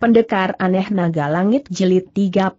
Pendekar Aneh Naga Langit jelit 37.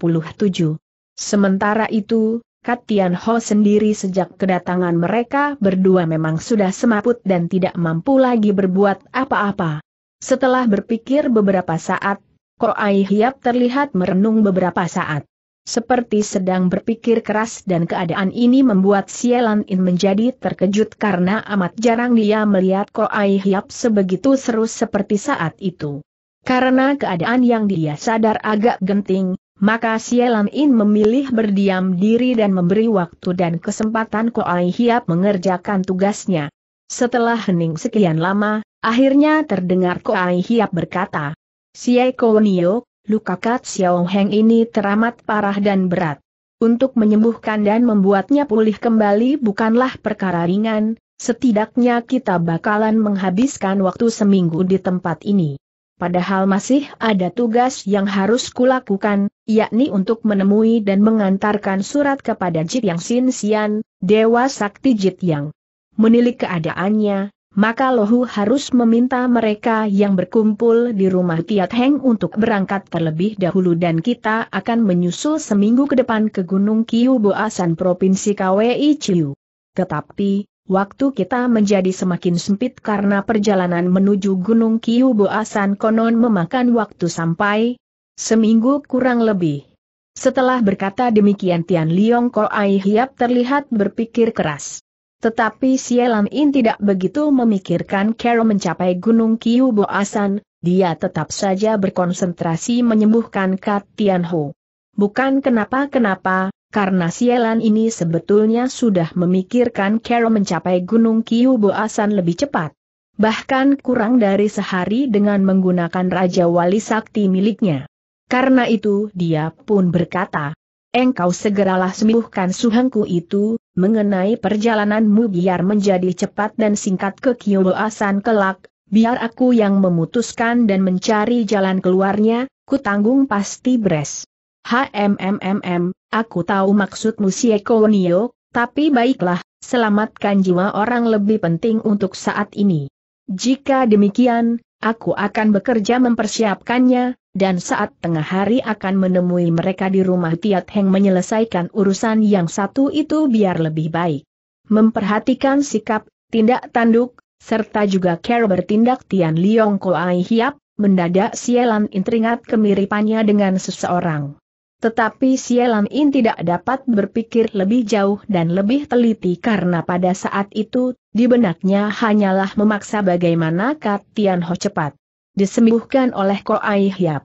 Sementara itu, Katian Ho sendiri sejak kedatangan mereka berdua memang sudah semaput dan tidak mampu lagi berbuat apa-apa. Setelah berpikir beberapa saat, Ko Koai Hiap terlihat merenung beberapa saat. Seperti sedang berpikir keras dan keadaan ini membuat Sielan In menjadi terkejut karena amat jarang dia melihat Ko Koai Hiap sebegitu seru seperti saat itu. Karena keadaan yang dia sadar agak genting, maka Sielam In memilih berdiam diri dan memberi waktu dan kesempatan Koai Hiap mengerjakan tugasnya. Setelah hening sekian lama, akhirnya terdengar Koai Hiap berkata, Siei Kownio, luka Kat Xiao Heng ini teramat parah dan berat. Untuk menyembuhkan dan membuatnya pulih kembali bukanlah perkara ringan, setidaknya kita bakalan menghabiskan waktu seminggu di tempat ini. Padahal masih ada tugas yang harus kulakukan, yakni untuk menemui dan mengantarkan surat kepada Jit Yang Sin Sian, Dewa Sakti Jit Yang. Menilik keadaannya, maka Lohu harus meminta mereka yang berkumpul di rumah Tiat Heng untuk berangkat terlebih dahulu dan kita akan menyusul seminggu ke depan ke Gunung Kiu Boasan Provinsi KWI Ciu. Tetapi, waktu kita menjadi semakin sempit karena perjalanan menuju Gunung Kiu Boasan konon memakan waktu sampai seminggu kurang lebih. Setelah berkata demikian Tian Liong Ai Hiap terlihat berpikir keras. Tetapi Sielan In tidak begitu memikirkan Carol mencapai Gunung Kiu Boasan, dia tetap saja berkonsentrasi menyembuhkan Kat Tian Ho. Bukan kenapa-kenapa, karena sialan ini sebetulnya sudah memikirkan Carol mencapai Gunung Kiuboasan lebih cepat. Bahkan kurang dari sehari dengan menggunakan Raja Wali Sakti miliknya. Karena itu dia pun berkata, Engkau segeralah sembuhkan suhengku itu, mengenai perjalananmu biar menjadi cepat dan singkat ke Kiuboasan kelak, biar aku yang memutuskan dan mencari jalan keluarnya, kutanggung pasti beres. HMMMM, aku tahu maksudmu si Eko Nio, tapi baiklah, selamatkan jiwa orang lebih penting untuk saat ini. Jika demikian, aku akan bekerja mempersiapkannya, dan saat tengah hari akan menemui mereka di rumah Tiat Heng menyelesaikan urusan yang satu itu biar lebih baik. Memperhatikan sikap, tindak tanduk, serta juga care bertindak Tian Liong Koai Hiap, mendadak Sielan interingat kemiripannya dengan seseorang. Tetapi Sielan In tidak dapat berpikir lebih jauh dan lebih teliti karena pada saat itu, di benaknya hanyalah memaksa bagaimana Kat Tian Ho cepat disembuhkan oleh Ko Ai Hiap.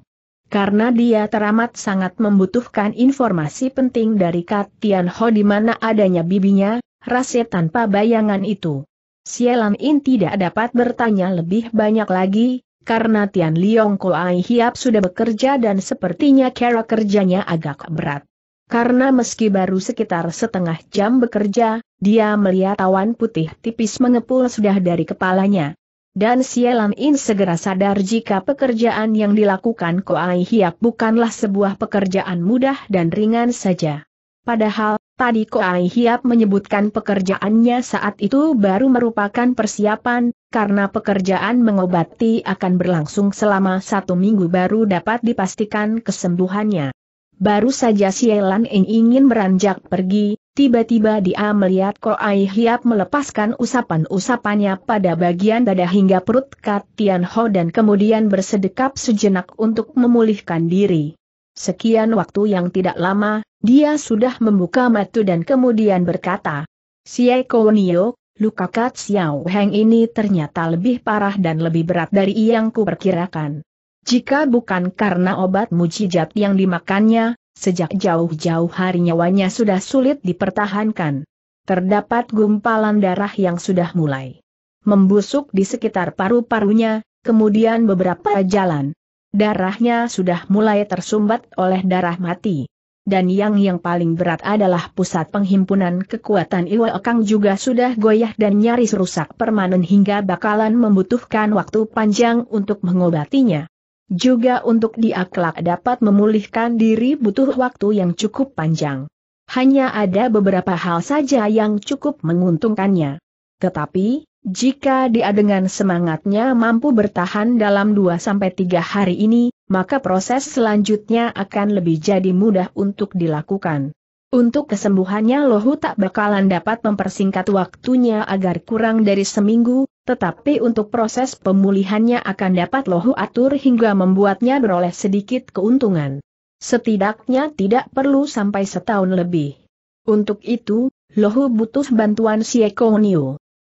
Karena dia teramat sangat membutuhkan informasi penting dari Kat Tian Ho di mana adanya bibinya, rasa tanpa bayangan itu. Sielan In tidak dapat bertanya lebih banyak lagi, karena Tian Liong Koai Hiap sudah bekerja dan sepertinya cara kerjanya agak berat. Karena meski baru sekitar setengah jam bekerja, dia melihat awan putih tipis mengepul sudah dari kepalanya. Dan Sielam In segera sadar jika pekerjaan yang dilakukan Koai Hiap bukanlah sebuah pekerjaan mudah dan ringan saja. Padahal, Tadi Koai Hiap menyebutkan pekerjaannya saat itu baru merupakan persiapan, karena pekerjaan mengobati akan berlangsung selama satu minggu baru dapat dipastikan kesembuhannya. Baru saja Sielan Eng ingin beranjak pergi, tiba-tiba dia melihat Koai Hiap melepaskan usapan-usapannya pada bagian dada hingga perut Kat Tian Ho dan kemudian bersedekap sejenak untuk memulihkan diri. Sekian waktu yang tidak lama, dia sudah membuka mata dan kemudian berkata, Xie Konio, luka Kat Xiao Heng ini ternyata lebih parah dan lebih berat dari yang kuperkirakan. Jika bukan karena obat mujijat yang dimakannya, sejak jauh-jauh hari nyawanya sudah sulit dipertahankan. Terdapat gumpalan darah yang sudah mulai membusuk di sekitar paru-parunya, kemudian beberapa jalan. Darahnya sudah mulai tersumbat oleh darah mati dan yang yang paling berat adalah pusat penghimpunan kekuatan Iwa Okang juga sudah goyah dan nyaris rusak permanen hingga bakalan membutuhkan waktu panjang untuk mengobatinya. Juga untuk diaklak dapat memulihkan diri butuh waktu yang cukup panjang. Hanya ada beberapa hal saja yang cukup menguntungkannya. Tetapi, jika dia dengan semangatnya mampu bertahan dalam 2-3 hari ini, maka proses selanjutnya akan lebih jadi mudah untuk dilakukan. Untuk kesembuhannya Lohu tak bakalan dapat mempersingkat waktunya agar kurang dari seminggu, tetapi untuk proses pemulihannya akan dapat Lohu atur hingga membuatnya beroleh sedikit keuntungan. Setidaknya tidak perlu sampai setahun lebih. Untuk itu, Lohu butuh bantuan Sieko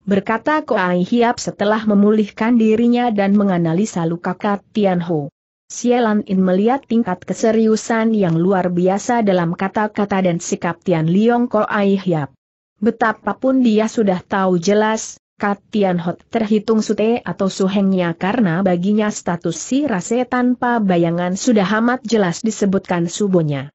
berkata Koai Hiap setelah memulihkan dirinya dan menganalisa luka Kat Tianho. Sialan In melihat tingkat keseriusan yang luar biasa dalam kata-kata dan sikap Tian Liong Koai Hiap. Betapapun dia sudah tahu jelas, Kat Tian terhitung sute atau suhengnya karena baginya status si rase tanpa bayangan sudah amat jelas disebutkan subonya.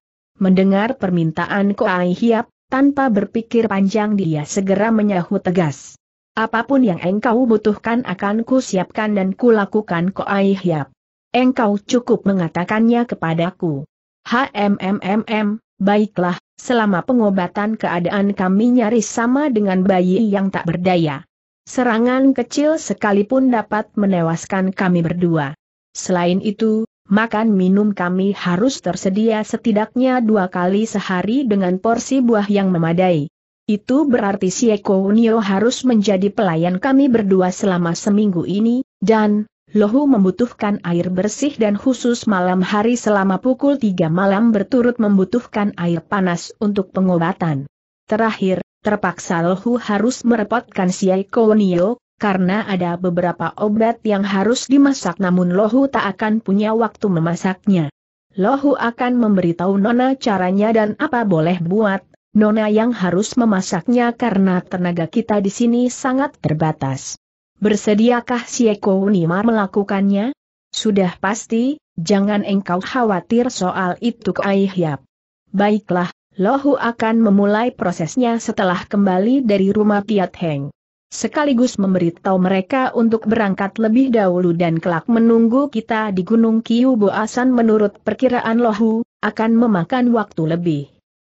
Mendengar permintaan Koai Hiap, tanpa berpikir panjang dia segera menyahut tegas. Apapun yang engkau butuhkan akan ku siapkan dan kulakukan Ko Aihyap. Engkau cukup mengatakannya kepadaku. HMMMM, baiklah, selama pengobatan keadaan kami nyaris sama dengan bayi yang tak berdaya. Serangan kecil sekalipun dapat menewaskan kami berdua. Selain itu, makan minum kami harus tersedia setidaknya dua kali sehari dengan porsi buah yang memadai. Itu berarti si Eko Unio harus menjadi pelayan kami berdua selama seminggu ini, dan, Lohu membutuhkan air bersih dan khusus malam hari selama pukul 3 malam berturut membutuhkan air panas untuk pengobatan. Terakhir, terpaksa Lohu harus merepotkan si Eko Unio, karena ada beberapa obat yang harus dimasak namun Lohu tak akan punya waktu memasaknya. Lohu akan memberitahu Nona caranya dan apa boleh buat, Nona yang harus memasaknya karena tenaga kita di sini sangat terbatas. Bersediakah si Eko Unima melakukannya? Sudah pasti, jangan engkau khawatir soal itu Yap. Baiklah, Lohu akan memulai prosesnya setelah kembali dari rumah Piat Heng. Sekaligus memberitahu mereka untuk berangkat lebih dahulu dan kelak menunggu kita di Gunung Kiu Boasan menurut perkiraan Lohu, akan memakan waktu lebih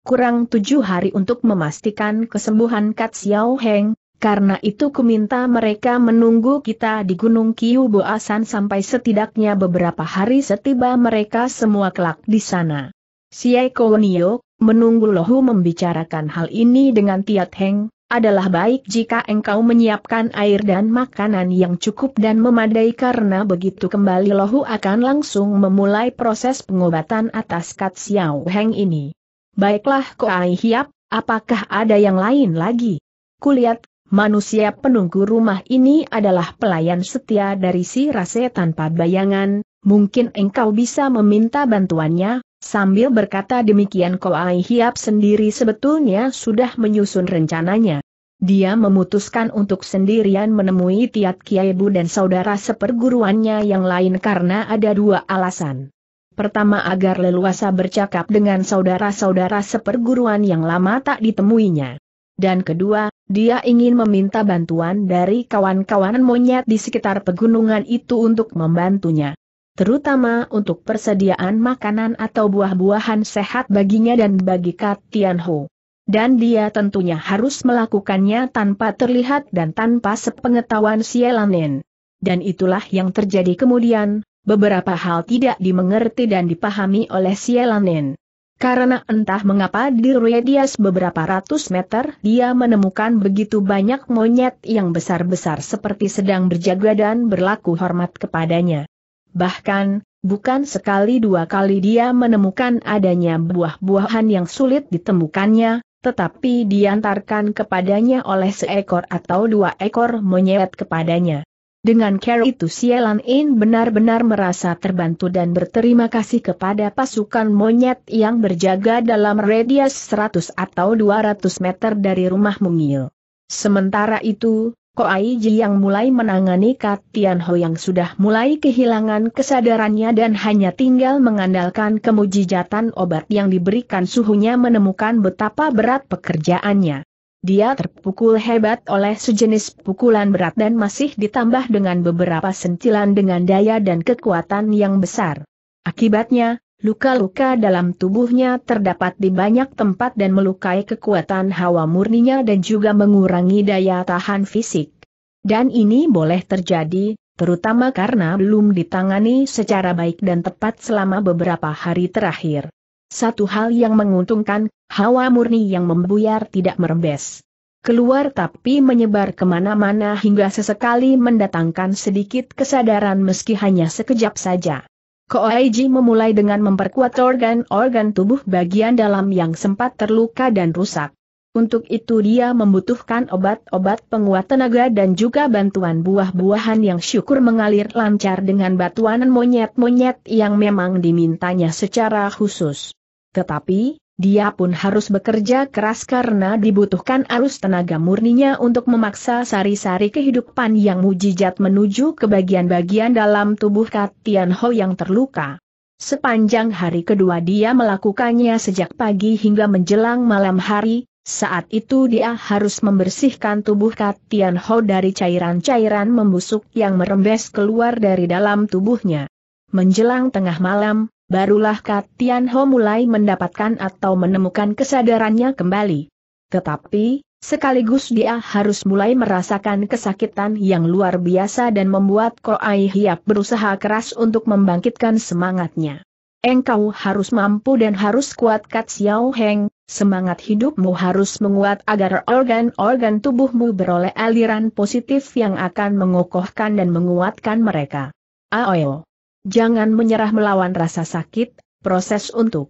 kurang tujuh hari untuk memastikan kesembuhan Kat Xiao Heng, karena itu kuminta mereka menunggu kita di Gunung Kiu Boasan sampai setidaknya beberapa hari setiba mereka semua kelak di sana. Siai Kownio, menunggu Lohu membicarakan hal ini dengan Tiat Heng, adalah baik jika engkau menyiapkan air dan makanan yang cukup dan memadai karena begitu kembali Lohu akan langsung memulai proses pengobatan atas Kat Xiao Heng ini. Baiklah Koai Hiap, apakah ada yang lain lagi? Kulihat, manusia penunggu rumah ini adalah pelayan setia dari si rase tanpa bayangan, mungkin engkau bisa meminta bantuannya, sambil berkata demikian Koai Hiap sendiri sebetulnya sudah menyusun rencananya. Dia memutuskan untuk sendirian menemui Tiat Kiai Bu dan saudara seperguruannya yang lain karena ada dua alasan. Pertama agar leluasa bercakap dengan saudara-saudara seperguruan yang lama tak ditemuinya. Dan kedua, dia ingin meminta bantuan dari kawan-kawan monyet di sekitar pegunungan itu untuk membantunya. Terutama untuk persediaan makanan atau buah-buahan sehat baginya dan bagi Katianho. Dan dia tentunya harus melakukannya tanpa terlihat dan tanpa sepengetahuan Sielanen. Dan itulah yang terjadi kemudian, beberapa hal tidak dimengerti dan dipahami oleh Sielanin. Karena entah mengapa di radius beberapa ratus meter dia menemukan begitu banyak monyet yang besar-besar seperti sedang berjaga dan berlaku hormat kepadanya. Bahkan, bukan sekali dua kali dia menemukan adanya buah-buahan yang sulit ditemukannya, tetapi diantarkan kepadanya oleh seekor atau dua ekor monyet kepadanya. Dengan care itu Sielan In benar-benar merasa terbantu dan berterima kasih kepada pasukan monyet yang berjaga dalam radius 100 atau 200 meter dari rumah mungil. Sementara itu, Koaiji Ji yang mulai menangani Kat Tian Ho yang sudah mulai kehilangan kesadarannya dan hanya tinggal mengandalkan kemujijatan obat yang diberikan suhunya menemukan betapa berat pekerjaannya. Dia terpukul hebat oleh sejenis pukulan berat dan masih ditambah dengan beberapa sentilan dengan daya dan kekuatan yang besar. Akibatnya, luka-luka dalam tubuhnya terdapat di banyak tempat dan melukai kekuatan hawa murninya dan juga mengurangi daya tahan fisik. Dan ini boleh terjadi, terutama karena belum ditangani secara baik dan tepat selama beberapa hari terakhir. Satu hal yang menguntungkan, hawa murni yang membuyar tidak merembes. Keluar tapi menyebar kemana-mana hingga sesekali mendatangkan sedikit kesadaran meski hanya sekejap saja. Koaiji memulai dengan memperkuat organ-organ tubuh bagian dalam yang sempat terluka dan rusak. Untuk itu dia membutuhkan obat-obat penguat tenaga dan juga bantuan buah-buahan yang syukur mengalir lancar dengan batuan monyet-monyet yang memang dimintanya secara khusus. Tetapi, dia pun harus bekerja keras karena dibutuhkan arus tenaga murninya untuk memaksa sari-sari kehidupan yang mujizat menuju ke bagian-bagian dalam tubuh Katian Ho yang terluka. Sepanjang hari kedua dia melakukannya sejak pagi hingga menjelang malam hari, saat itu dia harus membersihkan tubuh Katian Ho dari cairan-cairan membusuk yang merembes keluar dari dalam tubuhnya. Menjelang tengah malam, barulah Kat Tian Ho mulai mendapatkan atau menemukan kesadarannya kembali. Tetapi, sekaligus dia harus mulai merasakan kesakitan yang luar biasa dan membuat Ko Ai Hiap berusaha keras untuk membangkitkan semangatnya. Engkau harus mampu dan harus kuat Kat Xiao Heng, semangat hidupmu harus menguat agar organ-organ tubuhmu beroleh aliran positif yang akan mengokohkan dan menguatkan mereka. Aoyo jangan menyerah melawan rasa sakit, proses untuk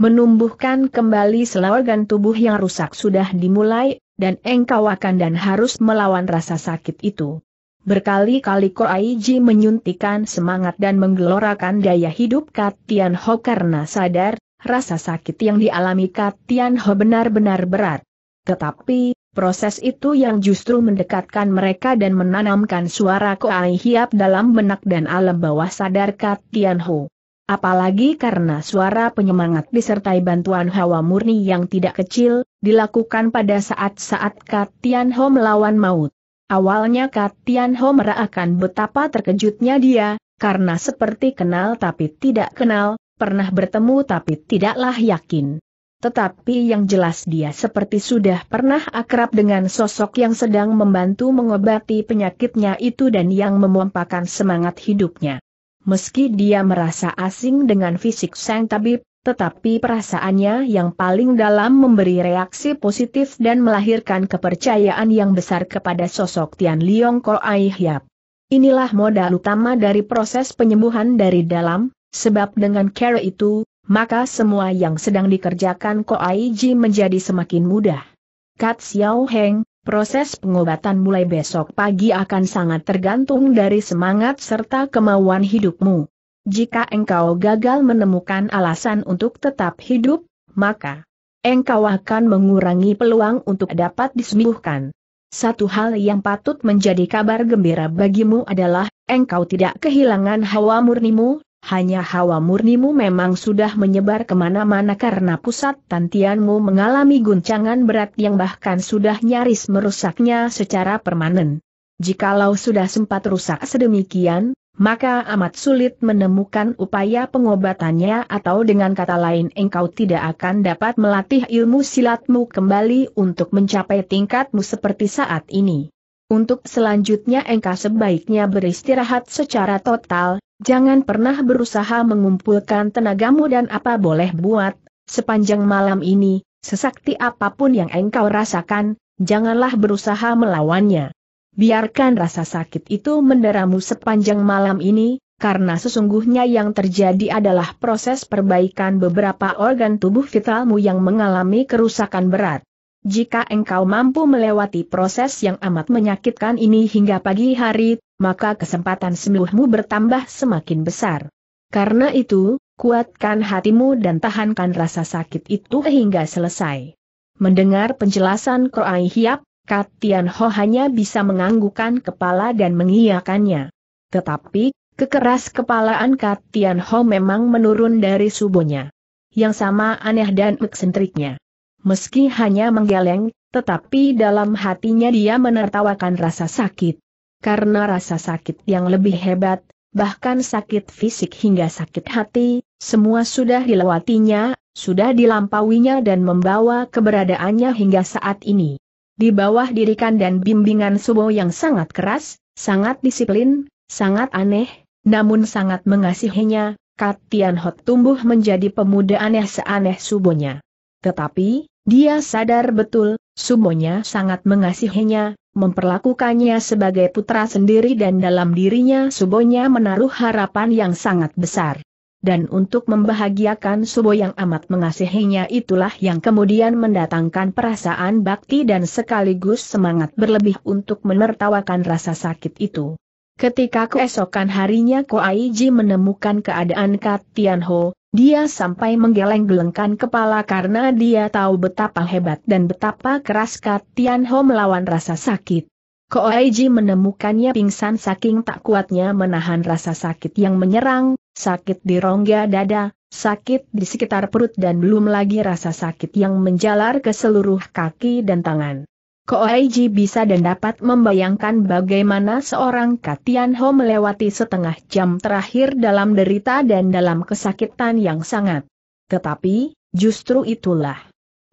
menumbuhkan kembali sel tubuh yang rusak sudah dimulai, dan engkau akan dan harus melawan rasa sakit itu. Berkali-kali Koaiji menyuntikan semangat dan menggelorakan daya hidup Tian Ho karena sadar, rasa sakit yang dialami Tian Ho benar-benar berat. Tetapi, Proses itu yang justru mendekatkan mereka dan menanamkan suara Koai Hiap dalam benak dan alam bawah sadar Kat Tian Ho. Apalagi karena suara penyemangat disertai bantuan hawa murni yang tidak kecil, dilakukan pada saat-saat Kat Tian Ho melawan maut. Awalnya Kat Tian Ho merahakan betapa terkejutnya dia, karena seperti kenal tapi tidak kenal, pernah bertemu tapi tidaklah yakin tetapi yang jelas dia seperti sudah pernah akrab dengan sosok yang sedang membantu mengobati penyakitnya itu dan yang memompakan semangat hidupnya. Meski dia merasa asing dengan fisik sang tabib, tetapi perasaannya yang paling dalam memberi reaksi positif dan melahirkan kepercayaan yang besar kepada sosok Tian Liong Ko Ai Hiap. Inilah modal utama dari proses penyembuhan dari dalam, sebab dengan cara itu, maka semua yang sedang dikerjakan Ko Koaiji menjadi semakin mudah. Kat Xiao Heng, Proses pengobatan mulai besok pagi akan sangat tergantung dari semangat serta kemauan hidupmu. Jika engkau gagal menemukan alasan untuk tetap hidup, maka engkau akan mengurangi peluang untuk dapat disembuhkan. Satu hal yang patut menjadi kabar gembira bagimu adalah, engkau tidak kehilangan hawa murnimu, hanya hawa murnimu memang sudah menyebar kemana-mana karena pusat tantianmu mengalami guncangan berat yang bahkan sudah nyaris merusaknya secara permanen. Jikalau sudah sempat rusak sedemikian, maka amat sulit menemukan upaya pengobatannya atau dengan kata lain engkau tidak akan dapat melatih ilmu silatmu kembali untuk mencapai tingkatmu seperti saat ini. Untuk selanjutnya engkau sebaiknya beristirahat secara total, Jangan pernah berusaha mengumpulkan tenagamu dan apa boleh buat, sepanjang malam ini, sesakti apapun yang engkau rasakan, janganlah berusaha melawannya. Biarkan rasa sakit itu menderamu sepanjang malam ini, karena sesungguhnya yang terjadi adalah proses perbaikan beberapa organ tubuh vitalmu yang mengalami kerusakan berat. Jika engkau mampu melewati proses yang amat menyakitkan ini hingga pagi hari, maka kesempatan sembuhmu bertambah semakin besar. Karena itu, kuatkan hatimu dan tahankan rasa sakit itu hingga selesai. Mendengar penjelasan Kroai Hiap, Katian Ho hanya bisa menganggukkan kepala dan mengiyakannya. Tetapi, kekeras kepalaan Katian Ho memang menurun dari subuhnya. Yang sama aneh dan eksentriknya. Meski hanya menggeleng, tetapi dalam hatinya dia menertawakan rasa sakit karena rasa sakit yang lebih hebat, bahkan sakit fisik hingga sakit hati, semua sudah dilewatinya, sudah dilampauinya dan membawa keberadaannya hingga saat ini. Di bawah dirikan dan bimbingan Subo yang sangat keras, sangat disiplin, sangat aneh, namun sangat mengasihinya, Katian Hot tumbuh menjadi pemuda aneh seaneh subonya. Tetapi, dia sadar betul, Sumonya sangat mengasihinya, memperlakukannya sebagai putra sendiri dan dalam dirinya Subonya menaruh harapan yang sangat besar. Dan untuk membahagiakan Subo yang amat mengasihinya itulah yang kemudian mendatangkan perasaan bakti dan sekaligus semangat berlebih untuk menertawakan rasa sakit itu. Ketika keesokan harinya Ko Koaiji menemukan keadaan Kat Tianho, dia sampai menggeleng-gelengkan kepala karena dia tahu betapa hebat dan betapa keras Kat Ho melawan rasa sakit. Koaiji menemukannya pingsan saking tak kuatnya menahan rasa sakit yang menyerang, sakit di rongga dada, sakit di sekitar perut dan belum lagi rasa sakit yang menjalar ke seluruh kaki dan tangan. Koaiji bisa dan dapat membayangkan bagaimana seorang Katianho melewati setengah jam terakhir dalam derita dan dalam kesakitan yang sangat. Tetapi, justru itulah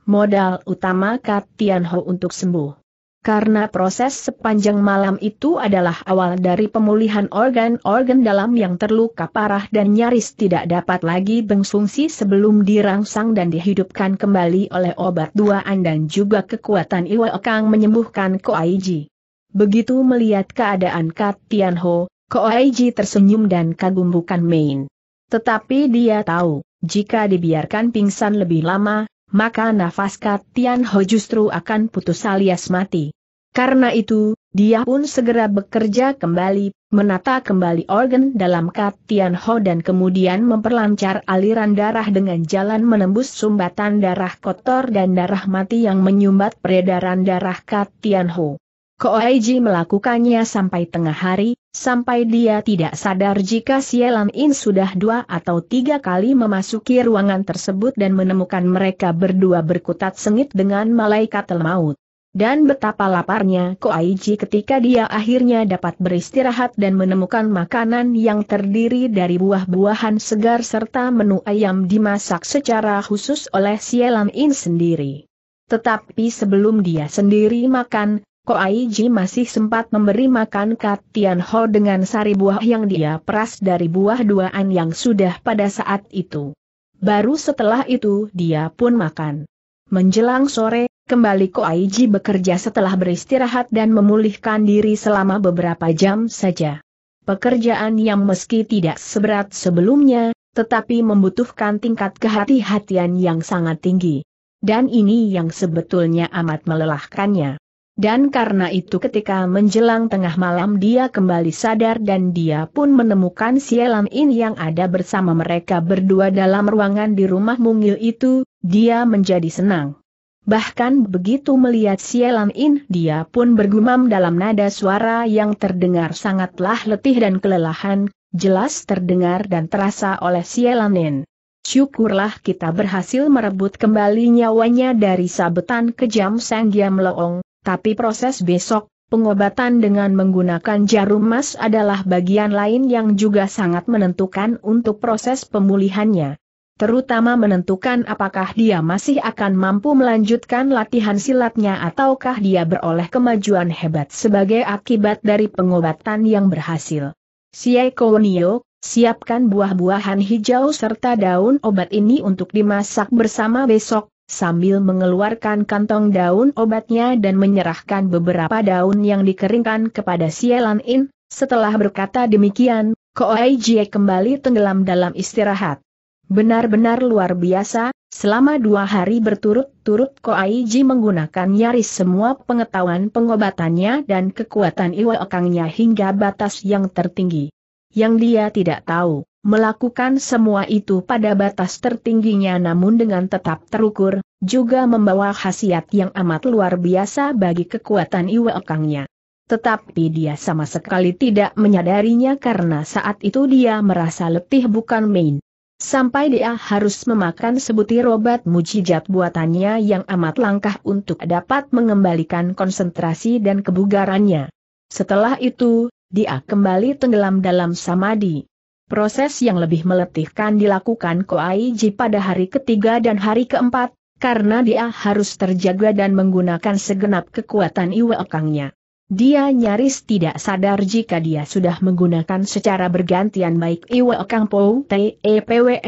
modal utama Katianho untuk sembuh karena proses sepanjang malam itu adalah awal dari pemulihan organ-organ dalam yang terluka parah dan nyaris tidak dapat lagi berfungsi sebelum dirangsang dan dihidupkan kembali oleh obat duaan dan juga kekuatan Iwa Kang menyembuhkan Koaiji. Begitu melihat keadaan Kat Tianho, Koaiji tersenyum dan kagum bukan main. Tetapi dia tahu, jika dibiarkan pingsan lebih lama, maka nafas Kat Tianho justru akan putus alias mati. Karena itu, dia pun segera bekerja kembali, menata kembali organ dalam Khatian Ho dan kemudian memperlancar aliran darah dengan jalan menembus sumbatan darah kotor dan darah mati yang menyumbat peredaran darah Katian Ho. Koaiji melakukannya sampai tengah hari, sampai dia tidak sadar jika Sielan In sudah dua atau tiga kali memasuki ruangan tersebut dan menemukan mereka berdua berkutat sengit dengan malaikat maut. Dan betapa laparnya Ko Koaiji ketika dia akhirnya dapat beristirahat dan menemukan makanan yang terdiri dari buah-buahan segar serta menu ayam dimasak secara khusus oleh Sielam In sendiri. Tetapi sebelum dia sendiri makan, Ko Koaiji masih sempat memberi makan Kat Tian Ho dengan sari buah yang dia peras dari buah duaan yang sudah pada saat itu. Baru setelah itu dia pun makan. Menjelang sore, Kembali Aiji bekerja setelah beristirahat dan memulihkan diri selama beberapa jam saja. Pekerjaan yang meski tidak seberat sebelumnya, tetapi membutuhkan tingkat kehati-hatian yang sangat tinggi. Dan ini yang sebetulnya amat melelahkannya. Dan karena itu ketika menjelang tengah malam dia kembali sadar dan dia pun menemukan sialan In yang ada bersama mereka berdua dalam ruangan di rumah mungil itu, dia menjadi senang. Bahkan begitu melihat Sielam In dia pun bergumam dalam nada suara yang terdengar sangatlah letih dan kelelahan, jelas terdengar dan terasa oleh Sielam In. Syukurlah kita berhasil merebut kembali nyawanya dari sabetan kejam Sang Leong, tapi proses besok, pengobatan dengan menggunakan jarum emas adalah bagian lain yang juga sangat menentukan untuk proses pemulihannya terutama menentukan apakah dia masih akan mampu melanjutkan latihan silatnya ataukah dia beroleh kemajuan hebat sebagai akibat dari pengobatan yang berhasil. Siai siapkan buah-buahan hijau serta daun obat ini untuk dimasak bersama besok, sambil mengeluarkan kantong daun obatnya dan menyerahkan beberapa daun yang dikeringkan kepada Sielan In, setelah berkata demikian, Koai Jie kembali tenggelam dalam istirahat. Benar-benar luar biasa, selama dua hari berturut-turut Ko Koaiji menggunakan nyaris semua pengetahuan pengobatannya dan kekuatan Iwa Okangnya hingga batas yang tertinggi. Yang dia tidak tahu, melakukan semua itu pada batas tertingginya namun dengan tetap terukur, juga membawa khasiat yang amat luar biasa bagi kekuatan Iwa Okangnya. Tetapi dia sama sekali tidak menyadarinya karena saat itu dia merasa letih bukan main. Sampai dia harus memakan sebutir obat mujijat buatannya yang amat langkah untuk dapat mengembalikan konsentrasi dan kebugarannya. Setelah itu, dia kembali tenggelam dalam samadi. Proses yang lebih meletihkan dilakukan Koaiji pada hari ketiga dan hari keempat, karena dia harus terjaga dan menggunakan segenap kekuatan iwakangnya. Dia nyaris tidak sadar jika dia sudah menggunakan secara bergantian baik Iwe Kang Po Te e, Pwe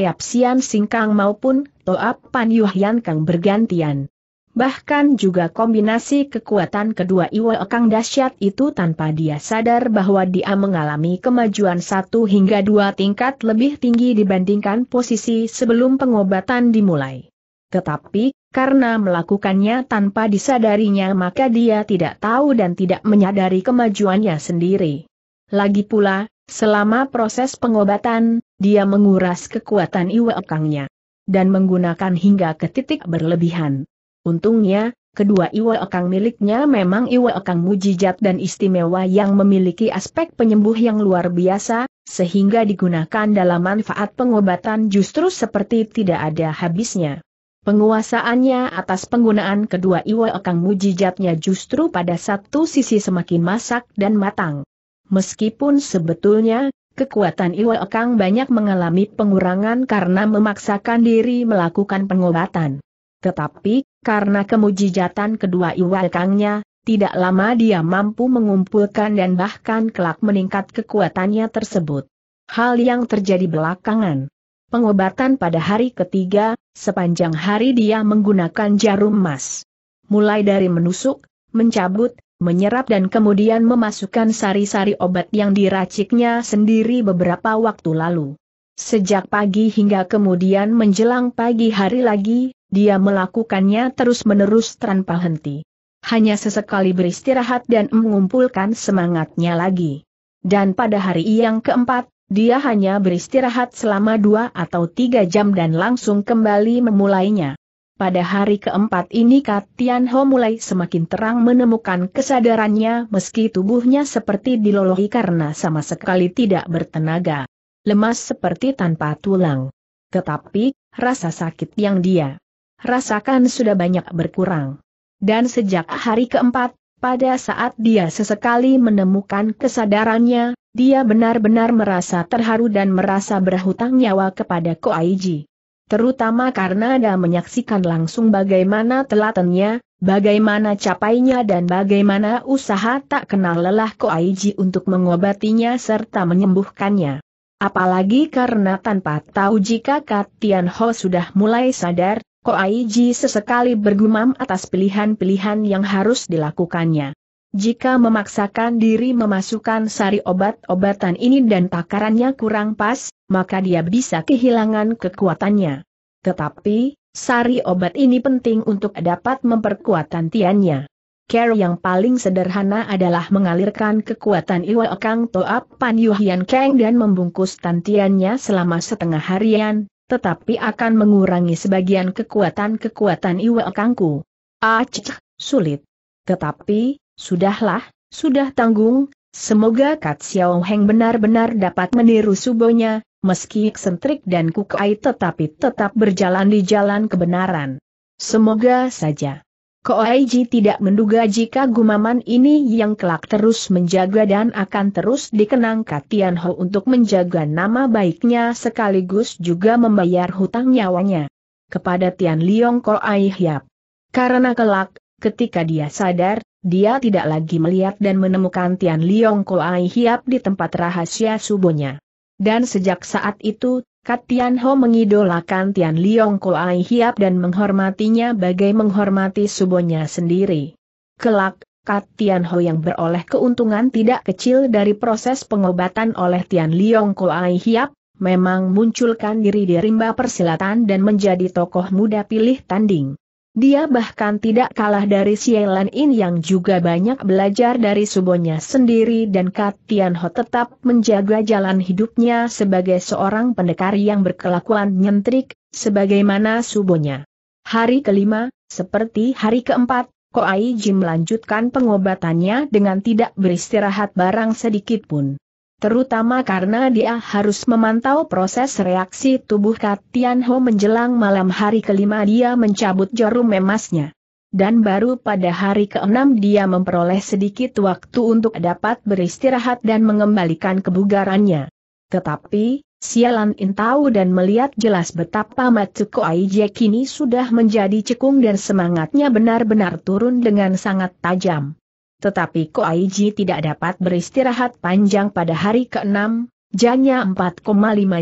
Singkang maupun Toap Pan Yan Kang bergantian. Bahkan juga kombinasi kekuatan kedua Iwe Kang dasyat itu tanpa dia sadar bahwa dia mengalami kemajuan satu hingga dua tingkat lebih tinggi dibandingkan posisi sebelum pengobatan dimulai. Tetapi, karena melakukannya tanpa disadarinya maka dia tidak tahu dan tidak menyadari kemajuannya sendiri. Lagi pula, selama proses pengobatan, dia menguras kekuatan iwekangnya. Dan menggunakan hingga ke titik berlebihan. Untungnya, kedua iwekang miliknya memang iwekang mujijat dan istimewa yang memiliki aspek penyembuh yang luar biasa, sehingga digunakan dalam manfaat pengobatan justru seperti tidak ada habisnya. Penguasaannya atas penggunaan kedua Iwa Ekang mujijatnya justru pada satu sisi semakin masak dan matang. Meskipun sebetulnya, kekuatan Iwa Ekang banyak mengalami pengurangan karena memaksakan diri melakukan pengobatan. Tetapi, karena kemujijatan kedua Iwa Ekangnya, tidak lama dia mampu mengumpulkan dan bahkan kelak meningkat kekuatannya tersebut. Hal yang terjadi belakangan. Pengobatan pada hari ketiga, Sepanjang hari dia menggunakan jarum emas. Mulai dari menusuk, mencabut, menyerap dan kemudian memasukkan sari-sari obat yang diraciknya sendiri beberapa waktu lalu. Sejak pagi hingga kemudian menjelang pagi hari lagi, dia melakukannya terus-menerus tanpa henti. Hanya sesekali beristirahat dan mengumpulkan semangatnya lagi. Dan pada hari yang keempat, dia hanya beristirahat selama dua atau tiga jam dan langsung kembali memulainya. Pada hari keempat ini Kat Tian Ho mulai semakin terang menemukan kesadarannya meski tubuhnya seperti dilolohi karena sama sekali tidak bertenaga. Lemas seperti tanpa tulang. Tetapi, rasa sakit yang dia rasakan sudah banyak berkurang. Dan sejak hari keempat, pada saat dia sesekali menemukan kesadarannya, dia benar-benar merasa terharu dan merasa berhutang nyawa kepada Ko Aiji. Terutama karena dia menyaksikan langsung bagaimana telatannya, bagaimana capainya dan bagaimana usaha tak kenal lelah Ko Aiji untuk mengobatinya serta menyembuhkannya. Apalagi karena tanpa tahu jika Katian Ho sudah mulai sadar, Ko Aiji sesekali bergumam atas pilihan-pilihan yang harus dilakukannya. Jika memaksakan diri memasukkan sari obat-obatan ini dan takarannya kurang pas, maka dia bisa kehilangan kekuatannya. Tetapi, sari obat ini penting untuk dapat memperkuat tantiannya. Care yang paling sederhana adalah mengalirkan kekuatan Iwa Kang Toap Pan Yuhian Kang dan membungkus tantiannya selama setengah harian, tetapi akan mengurangi sebagian kekuatan-kekuatan Iwa Kangku. Acih, ah, sulit. Tetapi, Sudahlah, sudah tanggung, semoga Kat Xiao Heng benar-benar dapat meniru subonya, meski eksentrik dan kukai tetapi tetap berjalan di jalan kebenaran. Semoga saja. Koaiji tidak menduga jika gumaman ini yang kelak terus menjaga dan akan terus dikenang Katian Ho untuk menjaga nama baiknya sekaligus juga membayar hutang nyawanya kepada Tian Liong Koaihyap. Karena kelak, ketika dia sadar, dia tidak lagi melihat dan menemukan Tian Liong Koai Hiap di tempat rahasia subuhnya. Dan sejak saat itu, Kat Tian Ho mengidolakan Tian Liong Koai Hiap dan menghormatinya bagai menghormati subuhnya sendiri. Kelak, Kat Tian Ho yang beroleh keuntungan tidak kecil dari proses pengobatan oleh Tian Liong Koai Hiap, memang munculkan diri di rimba persilatan dan menjadi tokoh muda pilih tanding. Dia bahkan tidak kalah dari Sielan In yang juga banyak belajar dari subonya sendiri dan Katian Ho tetap menjaga jalan hidupnya sebagai seorang pendekar yang berkelakuan nyentrik, sebagaimana subonya. Hari kelima, seperti hari keempat, Koai Jim melanjutkan pengobatannya dengan tidak beristirahat barang sedikit pun terutama karena dia harus memantau proses reaksi tubuh Katian Ho menjelang malam hari kelima dia mencabut jarum memasnya, Dan baru pada hari keenam dia memperoleh sedikit waktu untuk dapat beristirahat dan mengembalikan kebugarannya. Tetapi, sialan intau dan melihat jelas betapa Matsuko Aijie kini sudah menjadi cekung dan semangatnya benar-benar turun dengan sangat tajam. Tetapi Ko Aiji tidak dapat beristirahat panjang pada hari ke-6, janya 4,5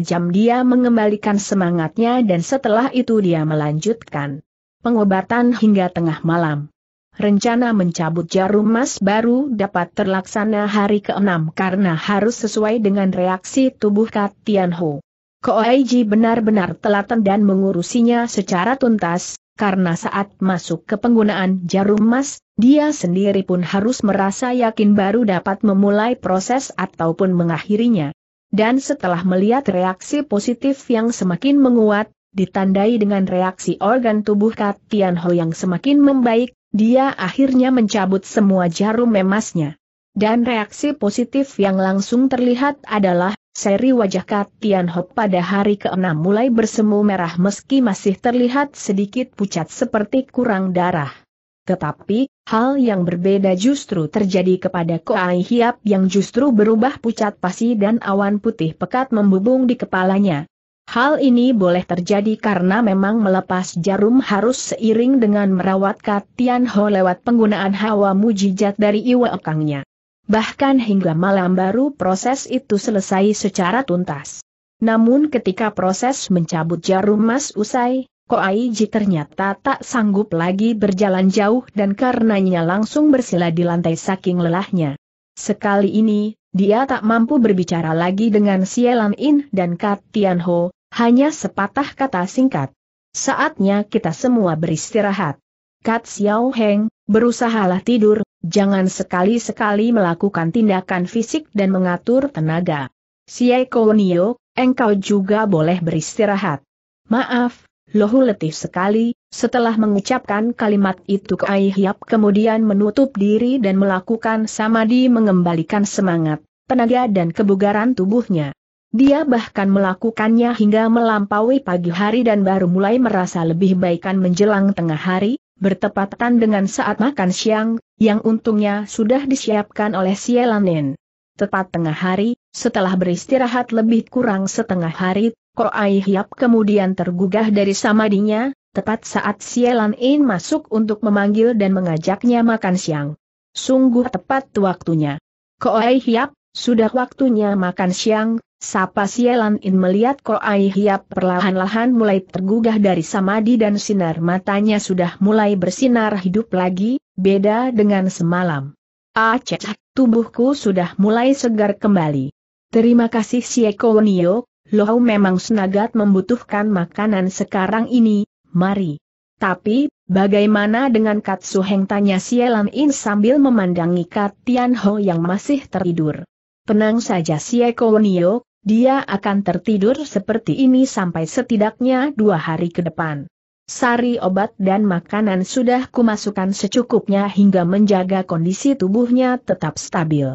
jam dia mengembalikan semangatnya dan setelah itu dia melanjutkan pengobatan hingga tengah malam. Rencana mencabut jarum emas baru dapat terlaksana hari ke-6 karena harus sesuai dengan reaksi tubuh Kat Tian Ko Aiji benar-benar telaten dan mengurusinya secara tuntas, karena saat masuk ke penggunaan jarum emas, dia sendiri pun harus merasa yakin baru dapat memulai proses ataupun mengakhirinya. Dan setelah melihat reaksi positif yang semakin menguat, ditandai dengan reaksi organ tubuh Kat yang semakin membaik, dia akhirnya mencabut semua jarum emasnya. Dan reaksi positif yang langsung terlihat adalah Seri wajah Kat Tian Ho pada hari ke-6 mulai bersemu merah meski masih terlihat sedikit pucat seperti kurang darah. Tetapi, hal yang berbeda justru terjadi kepada Koai Hiap yang justru berubah pucat pasi dan awan putih pekat membubung di kepalanya. Hal ini boleh terjadi karena memang melepas jarum harus seiring dengan merawat Katian Ho lewat penggunaan hawa mujijat dari iwa ekangnya. Bahkan hingga malam baru proses itu selesai secara tuntas. Namun ketika proses mencabut jarum emas usai, Koaiji ternyata tak sanggup lagi berjalan jauh dan karenanya langsung bersila di lantai saking lelahnya. Sekali ini, dia tak mampu berbicara lagi dengan Sielan In dan Kat Tian Ho, hanya sepatah kata singkat. Saatnya kita semua beristirahat. Kat Xiao Heng, berusahalah tidur, Jangan sekali-sekali melakukan tindakan fisik dan mengatur tenaga. Siai Kounio, engkau juga boleh beristirahat. Maaf, Lohu letih sekali, setelah mengucapkan kalimat itu Kai Hiap kemudian menutup diri dan melakukan samadi mengembalikan semangat, tenaga dan kebugaran tubuhnya. Dia bahkan melakukannya hingga melampaui pagi hari dan baru mulai merasa lebih baikan menjelang tengah hari, bertepatan dengan saat makan siang, yang untungnya sudah disiapkan oleh Sielanin. Tepat tengah hari, setelah beristirahat lebih kurang setengah hari, Koai Hiap kemudian tergugah dari samadinya, tepat saat Sielanin masuk untuk memanggil dan mengajaknya makan siang. Sungguh tepat waktunya. Koai Hiap, sudah waktunya makan siang, Sapa Sielan In melihat Ai Hiap perlahan-lahan mulai tergugah dari samadi dan sinar matanya sudah mulai bersinar hidup lagi, beda dengan semalam. Aceh, ah, tubuhku sudah mulai segar kembali. Terima kasih Sieko Nio, Lohau memang senagat membutuhkan makanan sekarang ini, mari. Tapi, bagaimana dengan Katsu Heng tanya Sielan In sambil memandangi Kat Tian Ho yang masih tertidur. Tenang saja si Eko Nio, dia akan tertidur seperti ini sampai setidaknya dua hari ke depan. Sari obat dan makanan sudah kumasukkan secukupnya hingga menjaga kondisi tubuhnya tetap stabil.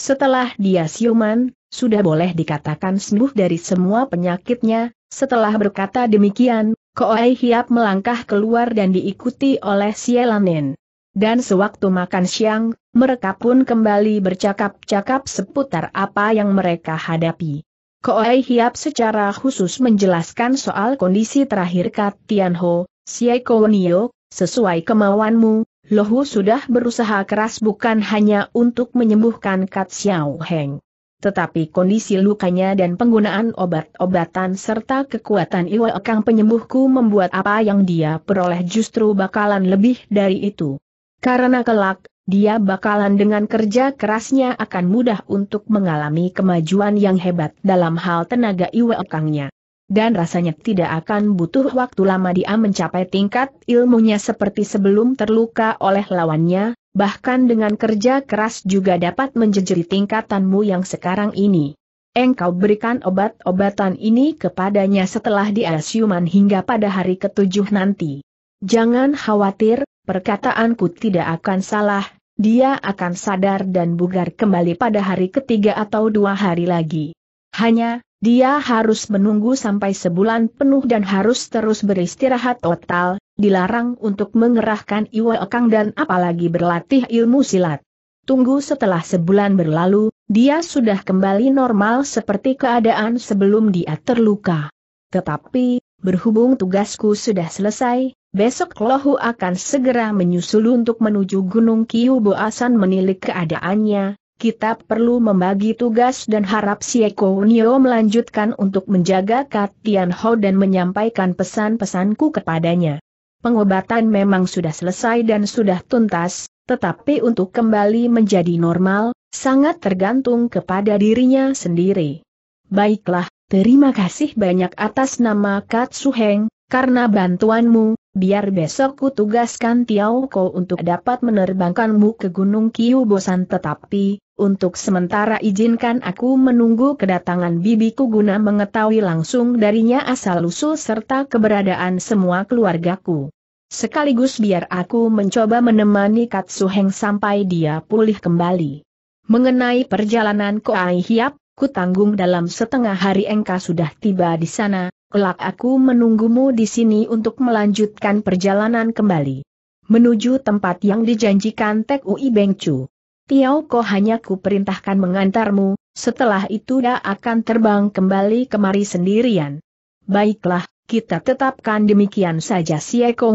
Setelah dia siuman, sudah boleh dikatakan sembuh dari semua penyakitnya, setelah berkata demikian, Koai Hiap melangkah keluar dan diikuti oleh Sielanen. Dan sewaktu makan siang, mereka pun kembali bercakap-cakap seputar apa yang mereka hadapi. Koei Hiap secara khusus menjelaskan soal kondisi terakhir Kat Tianho, Sieko Nio, sesuai kemauanmu, Lohu sudah berusaha keras bukan hanya untuk menyembuhkan Kat Xiao Heng. Tetapi kondisi lukanya dan penggunaan obat-obatan serta kekuatan Iwa Kang penyembuhku membuat apa yang dia peroleh justru bakalan lebih dari itu. Karena kelak, dia bakalan dengan kerja kerasnya akan mudah untuk mengalami kemajuan yang hebat dalam hal tenaga iwekangnya. Dan rasanya tidak akan butuh waktu lama dia mencapai tingkat ilmunya seperti sebelum terluka oleh lawannya, bahkan dengan kerja keras juga dapat menjejeri tingkatanmu yang sekarang ini. Engkau berikan obat-obatan ini kepadanya setelah dia siuman hingga pada hari ketujuh nanti. Jangan khawatir, Perkataanku tidak akan salah, dia akan sadar dan bugar kembali pada hari ketiga atau dua hari lagi. Hanya, dia harus menunggu sampai sebulan penuh dan harus terus beristirahat total, dilarang untuk mengerahkan iwa ekang dan apalagi berlatih ilmu silat. Tunggu setelah sebulan berlalu, dia sudah kembali normal seperti keadaan sebelum dia terluka. Tetapi, Berhubung tugasku sudah selesai, besok Lohu akan segera menyusul untuk menuju Gunung Kiu Boasan menilik keadaannya, kita perlu membagi tugas dan harap Sieko Nio melanjutkan untuk menjaga Kat Tian Ho dan menyampaikan pesan-pesanku kepadanya. Pengobatan memang sudah selesai dan sudah tuntas, tetapi untuk kembali menjadi normal, sangat tergantung kepada dirinya sendiri. Baiklah, Terima kasih banyak atas nama Katsuheng, karena bantuanmu, biar besok tugaskan Tiao Ko untuk dapat menerbangkanmu ke Gunung Kyubosan. tetapi, untuk sementara izinkan aku menunggu kedatangan bibiku guna mengetahui langsung darinya asal-usul serta keberadaan semua keluargaku. Sekaligus biar aku mencoba menemani Katsuheng sampai dia pulih kembali. Mengenai perjalanan Koai Hiap, ku tanggung dalam setengah hari engkau sudah tiba di sana, kelak aku menunggumu di sini untuk melanjutkan perjalanan kembali. Menuju tempat yang dijanjikan Tek Ui Beng Chu. Tiao Ko hanya ku perintahkan mengantarmu, setelah itu dia akan terbang kembali kemari sendirian. Baiklah, kita tetapkan demikian saja si Eko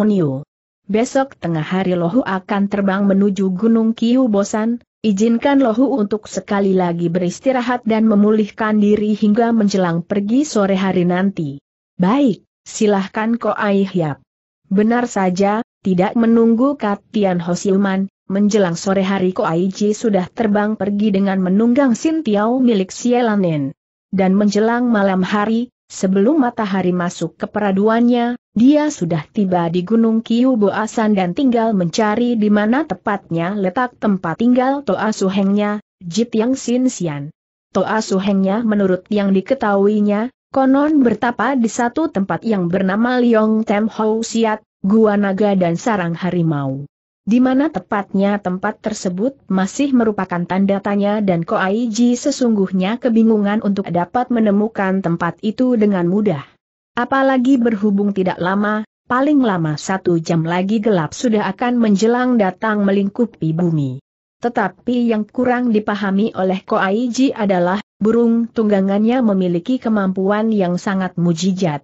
Besok tengah hari Lohu akan terbang menuju Gunung Kiu Bosan, Izinkan Lohu untuk sekali lagi beristirahat dan memulihkan diri hingga menjelang pergi sore hari nanti. Baik, silahkan Aih Yap. Benar saja, tidak menunggu Katian Hosilman, menjelang sore hari Ko Aiji sudah terbang pergi dengan menunggang Sintiau milik Sielanen. Dan menjelang malam hari, Sebelum matahari masuk ke peraduannya, dia sudah tiba di Gunung Kiyuboasan dan tinggal mencari di mana tepatnya letak tempat tinggal Toa Suhengnya, Jit Yang Sin Sian. Toa Suhengnya menurut yang diketahuinya, konon bertapa di satu tempat yang bernama Liong Tem Hou Siat, Gua Naga dan Sarang Harimau. Di mana tepatnya tempat tersebut masih merupakan tanda tanya dan Ko Koaiji sesungguhnya kebingungan untuk dapat menemukan tempat itu dengan mudah. Apalagi berhubung tidak lama, paling lama satu jam lagi gelap sudah akan menjelang datang melingkupi bumi. Tetapi yang kurang dipahami oleh Ko Koaiji adalah, burung tunggangannya memiliki kemampuan yang sangat mujijat.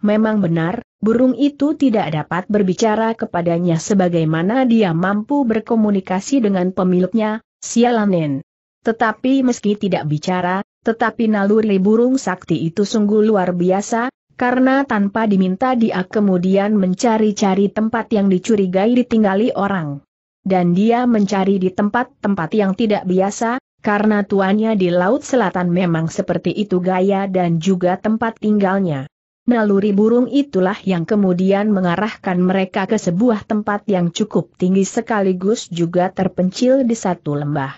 Memang benar, burung itu tidak dapat berbicara kepadanya sebagaimana dia mampu berkomunikasi dengan pemiliknya, sialanen. Tetapi meski tidak bicara, tetapi naluri burung sakti itu sungguh luar biasa, karena tanpa diminta dia kemudian mencari-cari tempat yang dicurigai ditinggali orang. Dan dia mencari di tempat-tempat yang tidak biasa, karena tuannya di Laut Selatan memang seperti itu gaya dan juga tempat tinggalnya. Naluri burung itulah yang kemudian mengarahkan mereka ke sebuah tempat yang cukup tinggi sekaligus juga terpencil di satu lembah.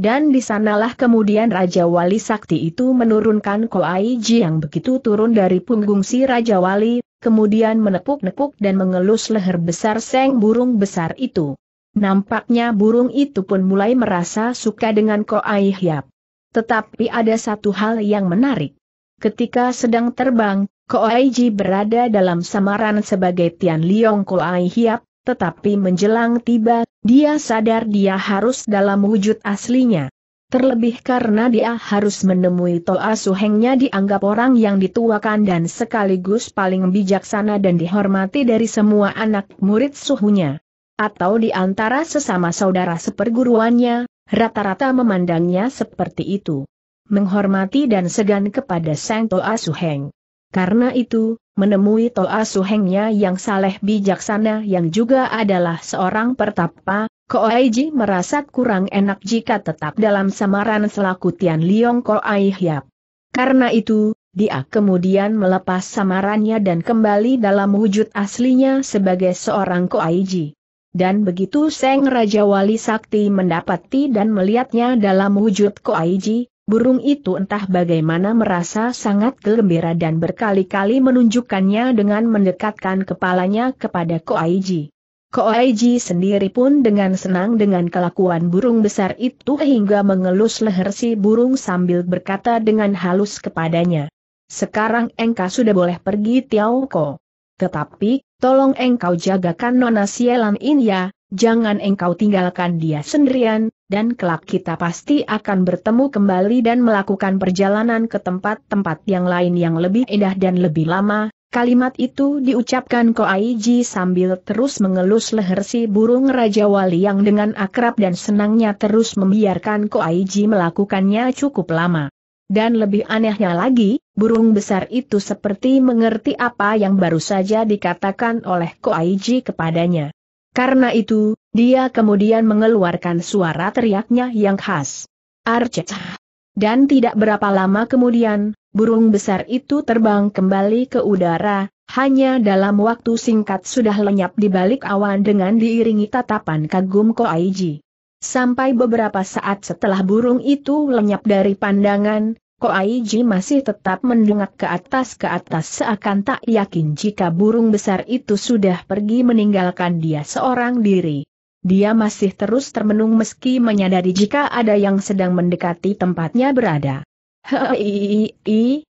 Dan di sanalah kemudian Raja Wali Sakti itu menurunkan Koaiji yang begitu turun dari punggung si Raja Wali, kemudian menepuk-nepuk dan mengelus leher besar seng burung besar itu. Nampaknya burung itu pun mulai merasa suka dengan Koai Hiap. Tetapi ada satu hal yang menarik. Ketika sedang terbang, Koaiji berada dalam samaran sebagai Tian Liong Koai Hiap, tetapi menjelang tiba, dia sadar dia harus dalam wujud aslinya. Terlebih karena dia harus menemui Toa Suhengnya dianggap orang yang dituakan dan sekaligus paling bijaksana dan dihormati dari semua anak murid suhunya. Atau di antara sesama saudara seperguruannya, rata-rata memandangnya seperti itu. Menghormati dan segan kepada Sang Toa Suheng. Karena itu, menemui Toa Suhengnya yang saleh bijaksana yang juga adalah seorang pertapa, Koaiji merasa kurang enak jika tetap dalam samaran selaku Tian Liong Koaihyap. Hiap. Karena itu, dia kemudian melepas samarannya dan kembali dalam wujud aslinya sebagai seorang Koaiji. Dan begitu Seng Raja Wali Sakti mendapati dan melihatnya dalam wujud Koaiji, Burung itu entah bagaimana merasa sangat gembira dan berkali-kali menunjukkannya dengan mendekatkan kepalanya kepada Koaiji. Koaiji sendiri pun dengan senang dengan kelakuan burung besar itu hingga mengelus leher si burung sambil berkata dengan halus kepadanya. Sekarang engkau sudah boleh pergi ko. Tetapi, tolong engkau jagakan Nona Sielan ini ya, jangan engkau tinggalkan dia sendirian, dan kelak kita pasti akan bertemu kembali dan melakukan perjalanan ke tempat-tempat yang lain yang lebih indah dan lebih lama. Kalimat itu diucapkan Ko Koaiji sambil terus mengelus leher si burung Raja Wali yang dengan akrab dan senangnya terus membiarkan Ko Koaiji melakukannya cukup lama. Dan lebih anehnya lagi, burung besar itu seperti mengerti apa yang baru saja dikatakan oleh Ko Koaiji kepadanya. Karena itu, dia kemudian mengeluarkan suara teriaknya yang khas. Arcetah. Dan tidak berapa lama kemudian, burung besar itu terbang kembali ke udara, hanya dalam waktu singkat sudah lenyap di balik awan dengan diiringi tatapan kagum Ko Aiji. Sampai beberapa saat setelah burung itu lenyap dari pandangan, Ko Aiji masih tetap mendengak ke atas ke atas seakan tak yakin jika burung besar itu sudah pergi meninggalkan dia seorang diri. Dia masih terus termenung meski menyadari jika ada yang sedang mendekati tempatnya berada. Hei,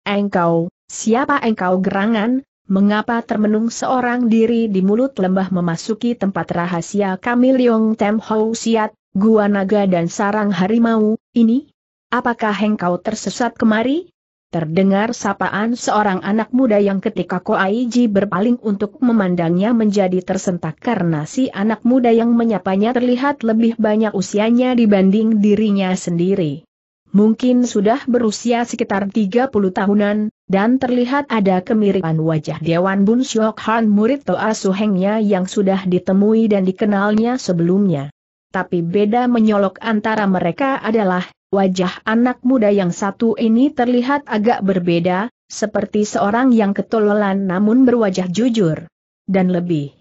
engkau, siapa engkau gerangan, mengapa termenung seorang diri di mulut lembah memasuki tempat rahasia kami Leong Tem Hou Siat, Gua Naga dan Sarang Harimau, ini? Apakah engkau tersesat kemari? Terdengar sapaan seorang anak muda yang ketika Koaiji berpaling untuk memandangnya menjadi tersentak karena si anak muda yang menyapanya terlihat lebih banyak usianya dibanding dirinya sendiri. Mungkin sudah berusia sekitar 30 tahunan, dan terlihat ada kemiripan wajah Dewan Bun Syok Han murid Toa Suhengnya yang sudah ditemui dan dikenalnya sebelumnya. Tapi beda menyolok antara mereka adalah, Wajah anak muda yang satu ini terlihat agak berbeda, seperti seorang yang ketololan namun berwajah jujur. Dan lebih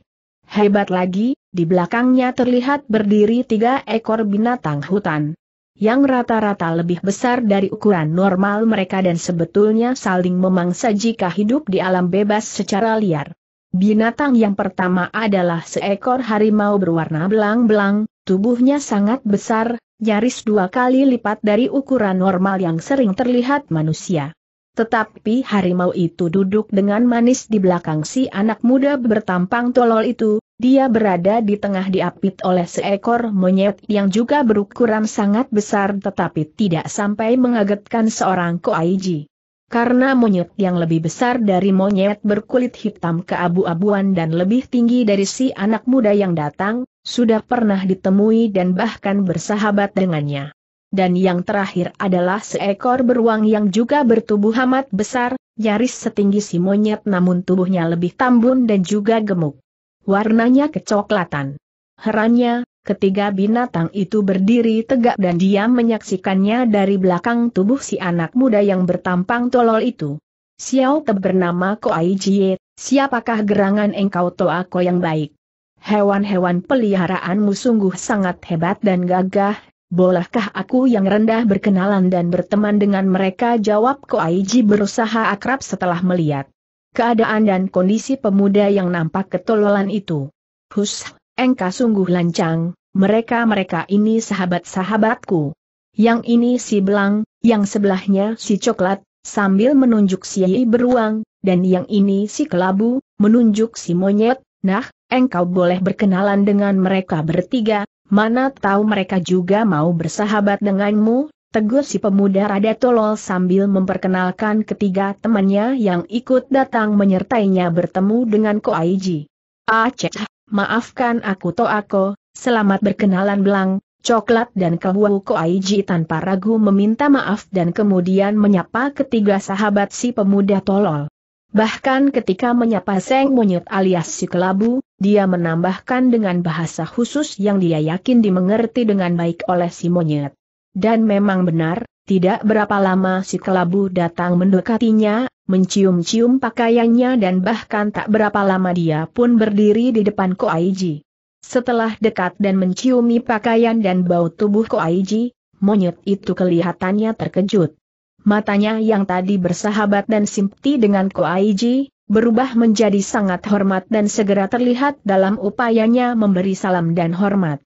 hebat lagi, di belakangnya terlihat berdiri tiga ekor binatang hutan. Yang rata-rata lebih besar dari ukuran normal mereka dan sebetulnya saling memangsa jika hidup di alam bebas secara liar. Binatang yang pertama adalah seekor harimau berwarna belang-belang, tubuhnya sangat besar, nyaris dua kali lipat dari ukuran normal yang sering terlihat manusia. Tetapi harimau itu duduk dengan manis di belakang si anak muda bertampang tolol itu, dia berada di tengah diapit oleh seekor monyet yang juga berukuran sangat besar tetapi tidak sampai mengagetkan seorang koaiji. Karena monyet yang lebih besar dari monyet berkulit hitam keabu-abuan dan lebih tinggi dari si anak muda yang datang, sudah pernah ditemui dan bahkan bersahabat dengannya. Dan yang terakhir adalah seekor beruang yang juga bertubuh amat besar, nyaris setinggi si monyet namun tubuhnya lebih tambun dan juga gemuk. Warnanya kecoklatan. Herannya, Ketiga binatang itu berdiri tegak dan diam menyaksikannya dari belakang tubuh si anak muda yang bertampang tolol itu. Xiao Te bernama Koai Jie, siapakah gerangan engkau toa ko yang baik? Hewan-hewan peliharaanmu sungguh sangat hebat dan gagah, bolehkah aku yang rendah berkenalan dan berteman dengan mereka? Jawab Koai Jie berusaha akrab setelah melihat keadaan dan kondisi pemuda yang nampak ketololan itu. Hush engkau sungguh lancang, mereka-mereka ini sahabat-sahabatku. Yang ini si belang, yang sebelahnya si coklat, sambil menunjuk si beruang, dan yang ini si kelabu, menunjuk si monyet, nah, engkau boleh berkenalan dengan mereka bertiga, mana tahu mereka juga mau bersahabat denganmu, tegur si pemuda rada tolol sambil memperkenalkan ketiga temannya yang ikut datang menyertainya bertemu dengan Ko Aiji. Aceh. Ah, Maafkan aku Toako, selamat berkenalan Belang, Coklat dan Kehuau aiji tanpa ragu meminta maaf dan kemudian menyapa ketiga sahabat si pemuda tolol. Bahkan ketika menyapa Seng Monyet alias si kelabu, dia menambahkan dengan bahasa khusus yang dia yakin dimengerti dengan baik oleh si monyet. Dan memang benar, tidak berapa lama si kelabu datang mendekatinya, mencium-cium pakaiannya dan bahkan tak berapa lama dia pun berdiri di depan Ko Aiji. Setelah dekat dan menciumi pakaian dan bau tubuh Ko Aiji, monyet itu kelihatannya terkejut. Matanya yang tadi bersahabat dan simpati dengan Ko Aiji, berubah menjadi sangat hormat dan segera terlihat dalam upayanya memberi salam dan hormat.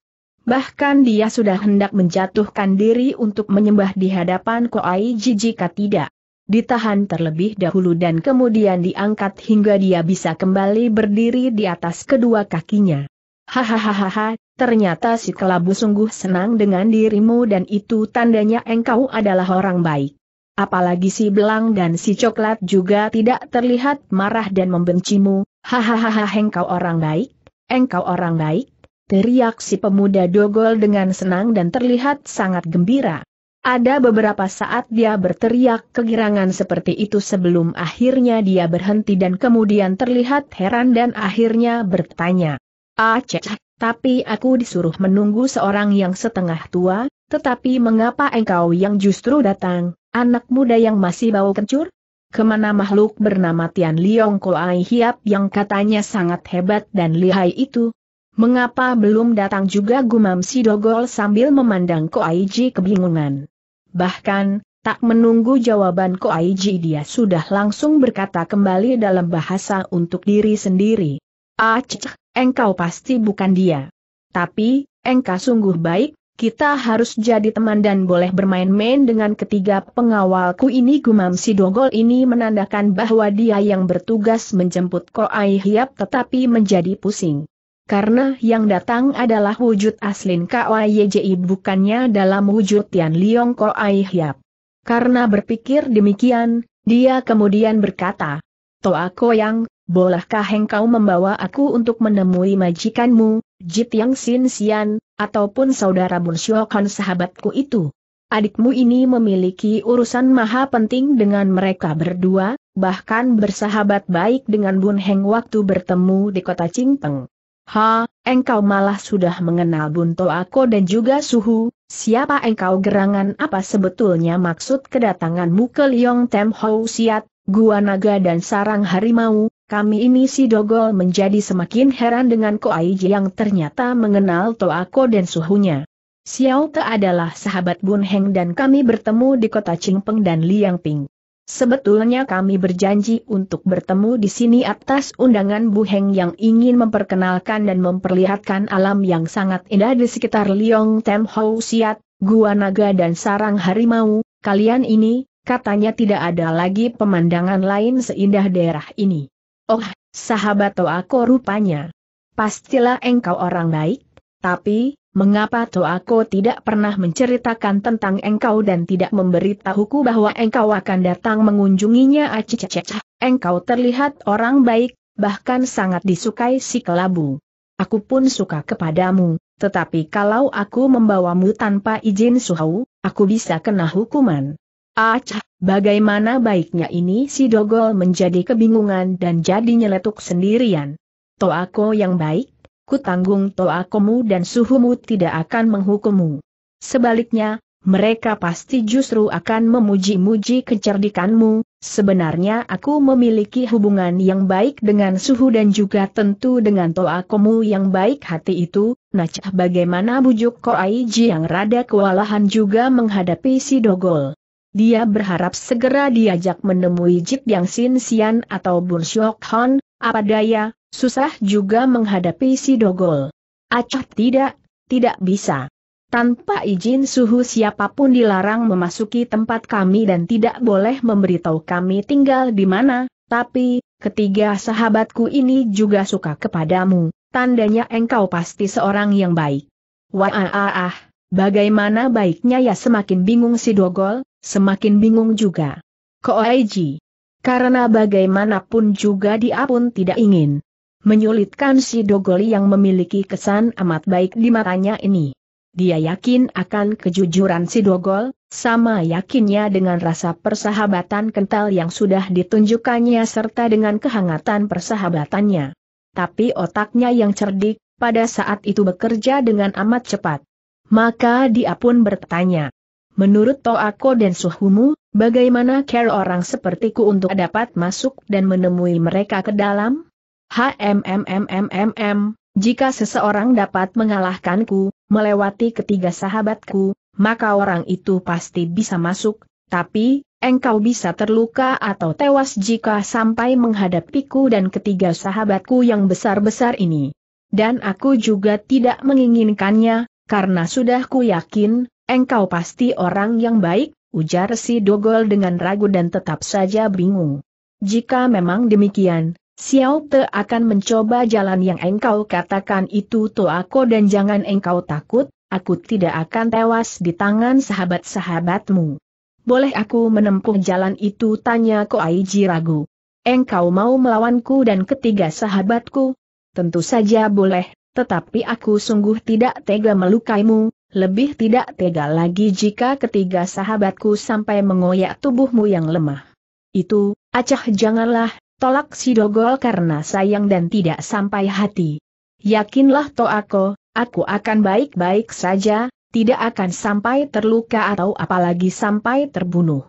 Bahkan dia sudah hendak menjatuhkan diri untuk menyembah di hadapan Ko Aiji jika tidak ditahan terlebih dahulu dan kemudian diangkat hingga dia bisa kembali berdiri di atas kedua kakinya. Hahaha, ternyata si kelabu sungguh senang dengan dirimu dan itu tandanya engkau adalah orang baik. Apalagi si belang dan si coklat juga tidak terlihat marah dan membencimu, hahaha engkau orang baik, engkau orang baik, teriak si pemuda dogol dengan senang dan terlihat sangat gembira. Ada beberapa saat dia berteriak kegirangan seperti itu sebelum akhirnya dia berhenti dan kemudian terlihat heran dan akhirnya bertanya. Aceh, ah, tapi aku disuruh menunggu seorang yang setengah tua, tetapi mengapa engkau yang justru datang, anak muda yang masih bau kencur? Kemana makhluk bernama Tian Liong Koai Hiap yang katanya sangat hebat dan lihai itu, Mengapa belum datang juga gumam si Dogol sambil memandang Ji kebingungan. Bahkan, tak menunggu jawaban Ko Aiji dia sudah langsung berkata kembali dalam bahasa untuk diri sendiri. Acik, ah, engkau pasti bukan dia. Tapi, engkau sungguh baik, kita harus jadi teman dan boleh bermain-main dengan ketiga pengawalku ini gumam si dogol ini menandakan bahwa dia yang bertugas menjemput Ko Hiap tetapi menjadi pusing karena yang datang adalah wujud aslin KYJI bukannya dalam wujud Tian Liong Ai Hiap. Karena berpikir demikian, dia kemudian berkata, Toa yang, bolehkah engkau membawa aku untuk menemui majikanmu, Jit Yang Sin Sian, ataupun saudara Bunsyokan sahabatku itu? Adikmu ini memiliki urusan maha penting dengan mereka berdua, bahkan bersahabat baik dengan Bun Heng waktu bertemu di kota Cingpeng. Ha, engkau malah sudah mengenal Bunto Ako dan juga Suhu, siapa engkau gerangan apa sebetulnya maksud kedatanganmu ke Liong Tem Hou Siat, Gua Naga dan Sarang Harimau, kami ini si Dogol menjadi semakin heran dengan ko aiji yang ternyata mengenal to aku dan suhunya. Xiao Te adalah sahabat Bun Heng dan kami bertemu di kota Qingpeng dan Liangping. Sebetulnya kami berjanji untuk bertemu di sini atas undangan Bu Heng yang ingin memperkenalkan dan memperlihatkan alam yang sangat indah di sekitar Liong Tem Hou Siat, Gua Naga dan Sarang Harimau, kalian ini, katanya tidak ada lagi pemandangan lain seindah daerah ini. Oh, sahabat aku rupanya. Pastilah engkau orang baik, tapi, mengapa Toako tidak pernah menceritakan tentang engkau dan tidak memberitahuku bahwa engkau akan datang mengunjunginya acicacah. Engkau terlihat orang baik, bahkan sangat disukai si kelabu. Aku pun suka kepadamu, tetapi kalau aku membawamu tanpa izin suhau, aku bisa kena hukuman. Acah, bagaimana baiknya ini si Dogol menjadi kebingungan dan jadi nyeletuk sendirian. Toako yang baik, ku tanggung toakomu dan suhumu tidak akan menghukummu. Sebaliknya, mereka pasti justru akan memuji-muji kecerdikanmu, sebenarnya aku memiliki hubungan yang baik dengan suhu dan juga tentu dengan toakomu yang baik hati itu, Nacah bagaimana bujuk Koaiji yang rada kewalahan juga menghadapi si Dogol. Dia berharap segera diajak menemui Jik Yang Sin Sian atau Bun Shok Hon, apa daya, Susah juga menghadapi si dogol. Acah tidak, tidak bisa. Tanpa izin suhu siapapun dilarang memasuki tempat kami dan tidak boleh memberitahu kami tinggal di mana, tapi, ketiga sahabatku ini juga suka kepadamu, tandanya engkau pasti seorang yang baik. Wah ah ah, bagaimana baiknya ya semakin bingung si Dogol, semakin bingung juga. Koaiji. Karena bagaimanapun juga dia pun tidak ingin menyulitkan si Dogoli yang memiliki kesan amat baik di matanya ini. Dia yakin akan kejujuran si Dogol, sama yakinnya dengan rasa persahabatan kental yang sudah ditunjukkannya serta dengan kehangatan persahabatannya. Tapi otaknya yang cerdik, pada saat itu bekerja dengan amat cepat. Maka dia pun bertanya, Menurut Toako dan Suhumu, bagaimana care orang sepertiku untuk dapat masuk dan menemui mereka ke dalam? HMMMMMM, jika seseorang dapat mengalahkanku, melewati ketiga sahabatku, maka orang itu pasti bisa masuk, tapi, engkau bisa terluka atau tewas jika sampai menghadapiku dan ketiga sahabatku yang besar-besar ini. Dan aku juga tidak menginginkannya, karena sudah ku yakin, engkau pasti orang yang baik, ujar si Dogol dengan ragu dan tetap saja bingung. Jika memang demikian, Xiao Te akan mencoba jalan yang engkau katakan itu aku dan jangan engkau takut, aku tidak akan tewas di tangan sahabat-sahabatmu. Boleh aku menempuh jalan itu tanya Aiji ragu. Engkau mau melawanku dan ketiga sahabatku? Tentu saja boleh, tetapi aku sungguh tidak tega melukaimu, lebih tidak tega lagi jika ketiga sahabatku sampai mengoyak tubuhmu yang lemah. Itu, acah janganlah, Tolak si dogol karena sayang dan tidak sampai hati. Yakinlah Toako, aku aku akan baik-baik saja, tidak akan sampai terluka atau apalagi sampai terbunuh.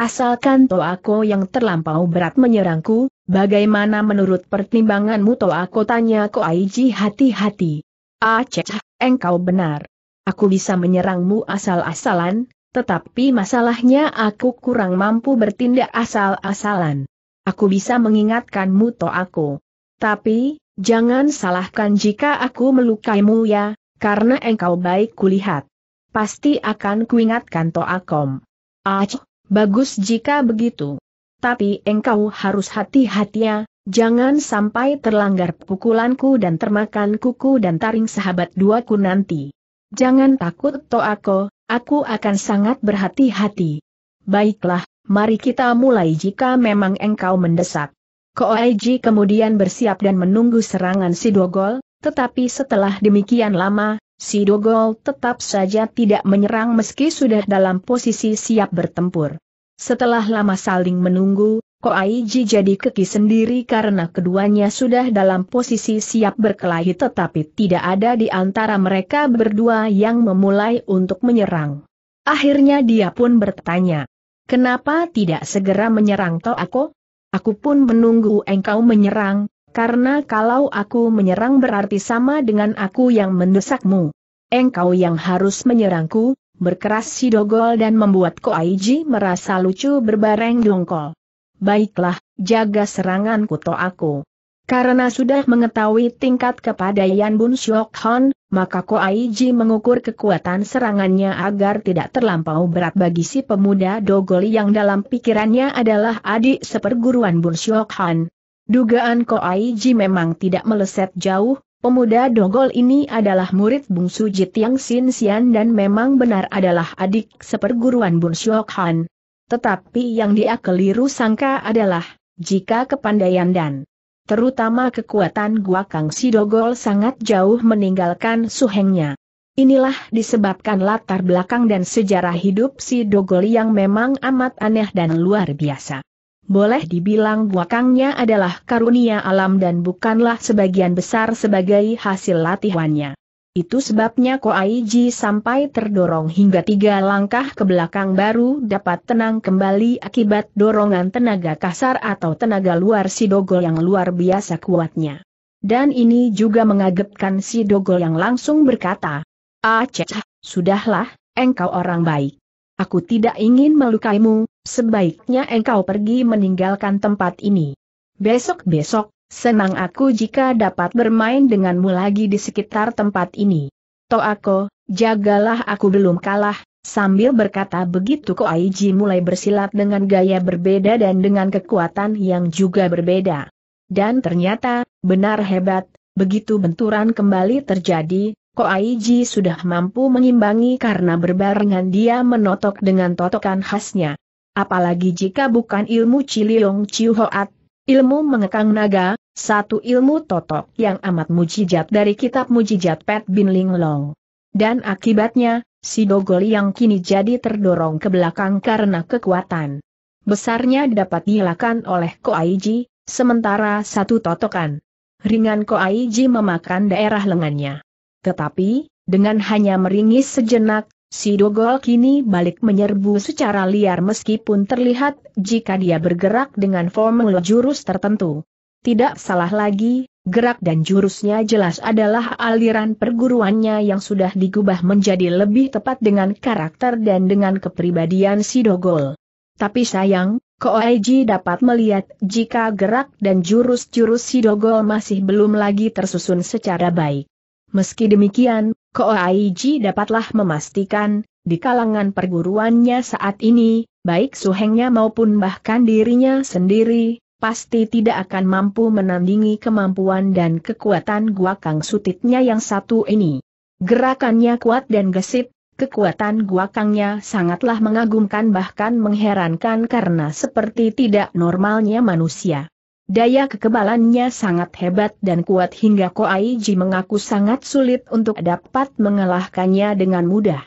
Asalkan aku yang terlampau berat menyerangku, bagaimana menurut pertimbanganmu aku tanya ko aiji hati-hati. Aceh, ah, engkau benar. Aku bisa menyerangmu asal-asalan, tetapi masalahnya aku kurang mampu bertindak asal-asalan aku bisa mengingatkanmu to aku. Tapi, jangan salahkan jika aku melukaimu ya, karena engkau baik kulihat. Pasti akan kuingatkan to akom. Ah, bagus jika begitu. Tapi engkau harus hati-hati ya, jangan sampai terlanggar pukulanku dan termakan kuku dan taring sahabat duaku nanti. Jangan takut to aku, aku akan sangat berhati-hati. Baiklah, mari kita mulai jika memang engkau mendesak. Koaiji kemudian bersiap dan menunggu serangan si Dogol, tetapi setelah demikian lama, si Dogol tetap saja tidak menyerang meski sudah dalam posisi siap bertempur. Setelah lama saling menunggu, Koaiji jadi keki sendiri karena keduanya sudah dalam posisi siap berkelahi tetapi tidak ada di antara mereka berdua yang memulai untuk menyerang. Akhirnya dia pun bertanya, Kenapa tidak segera menyerang toh Aku Aku pun menunggu engkau menyerang, karena kalau aku menyerang berarti sama dengan aku yang mendesakmu. Engkau yang harus menyerangku, berkeras si dogol dan membuat ko aiji merasa lucu berbareng dongkol. Baiklah, jaga seranganku aku. Karena sudah mengetahui tingkat kepadaian Bun Syok Hon, maka Ai Ji mengukur kekuatan serangannya agar tidak terlampau berat bagi si pemuda Dogol yang dalam pikirannya adalah adik seperguruan Bun Syok Hon. Dugaan Ai Ji memang tidak meleset jauh, pemuda Dogol ini adalah murid bungsu Yang Sin Sian dan memang benar adalah adik seperguruan Bun Syok Hon. Tetapi yang dia keliru sangka adalah, jika kepandaian dan terutama kekuatan gua kang Sidogol sangat jauh meninggalkan suhengnya. Inilah disebabkan latar belakang dan sejarah hidup si Dogol yang memang amat aneh dan luar biasa. Boleh dibilang gua kangnya adalah karunia alam dan bukanlah sebagian besar sebagai hasil latihannya. Itu sebabnya Ko Koaiji sampai terdorong hingga tiga langkah ke belakang baru dapat tenang kembali akibat dorongan tenaga kasar atau tenaga luar si dogol yang luar biasa kuatnya. Dan ini juga mengagetkan si dogol yang langsung berkata, Aceh, ah, sudahlah, engkau orang baik. Aku tidak ingin melukaimu, sebaiknya engkau pergi meninggalkan tempat ini. Besok-besok, Senang aku jika dapat bermain denganmu lagi di sekitar tempat ini. Toako, jagalah aku belum kalah, sambil berkata begitu Ko Aiji mulai bersilat dengan gaya berbeda dan dengan kekuatan yang juga berbeda. Dan ternyata, benar hebat, begitu benturan kembali terjadi, Ko Aiji sudah mampu mengimbangi karena berbarengan dia menotok dengan totokan khasnya. Apalagi jika bukan ilmu Ciliong Hoat. Ilmu mengekang naga, satu ilmu totok yang amat mujijat dari kitab mujijat Pet Bin Ling Long. Dan akibatnya, si Dogol yang kini jadi terdorong ke belakang karena kekuatan besarnya dapat dilakukan oleh Ko Aiji, sementara satu totokan ringan Ko Aiji memakan daerah lengannya. Tetapi, dengan hanya meringis sejenak, Si Dogol kini balik menyerbu secara liar meskipun terlihat jika dia bergerak dengan formula jurus tertentu. Tidak salah lagi, gerak dan jurusnya jelas adalah aliran perguruannya yang sudah digubah menjadi lebih tepat dengan karakter dan dengan kepribadian si Dogol. Tapi sayang, Koeji dapat melihat jika gerak dan jurus-jurus si Dogol masih belum lagi tersusun secara baik. Meski demikian, Koaiji dapatlah memastikan, di kalangan perguruannya saat ini, baik suhengnya maupun bahkan dirinya sendiri, pasti tidak akan mampu menandingi kemampuan dan kekuatan gua kang sutitnya yang satu ini. Gerakannya kuat dan gesit, kekuatan gua kangnya sangatlah mengagumkan bahkan mengherankan karena seperti tidak normalnya manusia. Daya kekebalannya sangat hebat dan kuat hingga Koaiji mengaku sangat sulit untuk dapat mengalahkannya dengan mudah.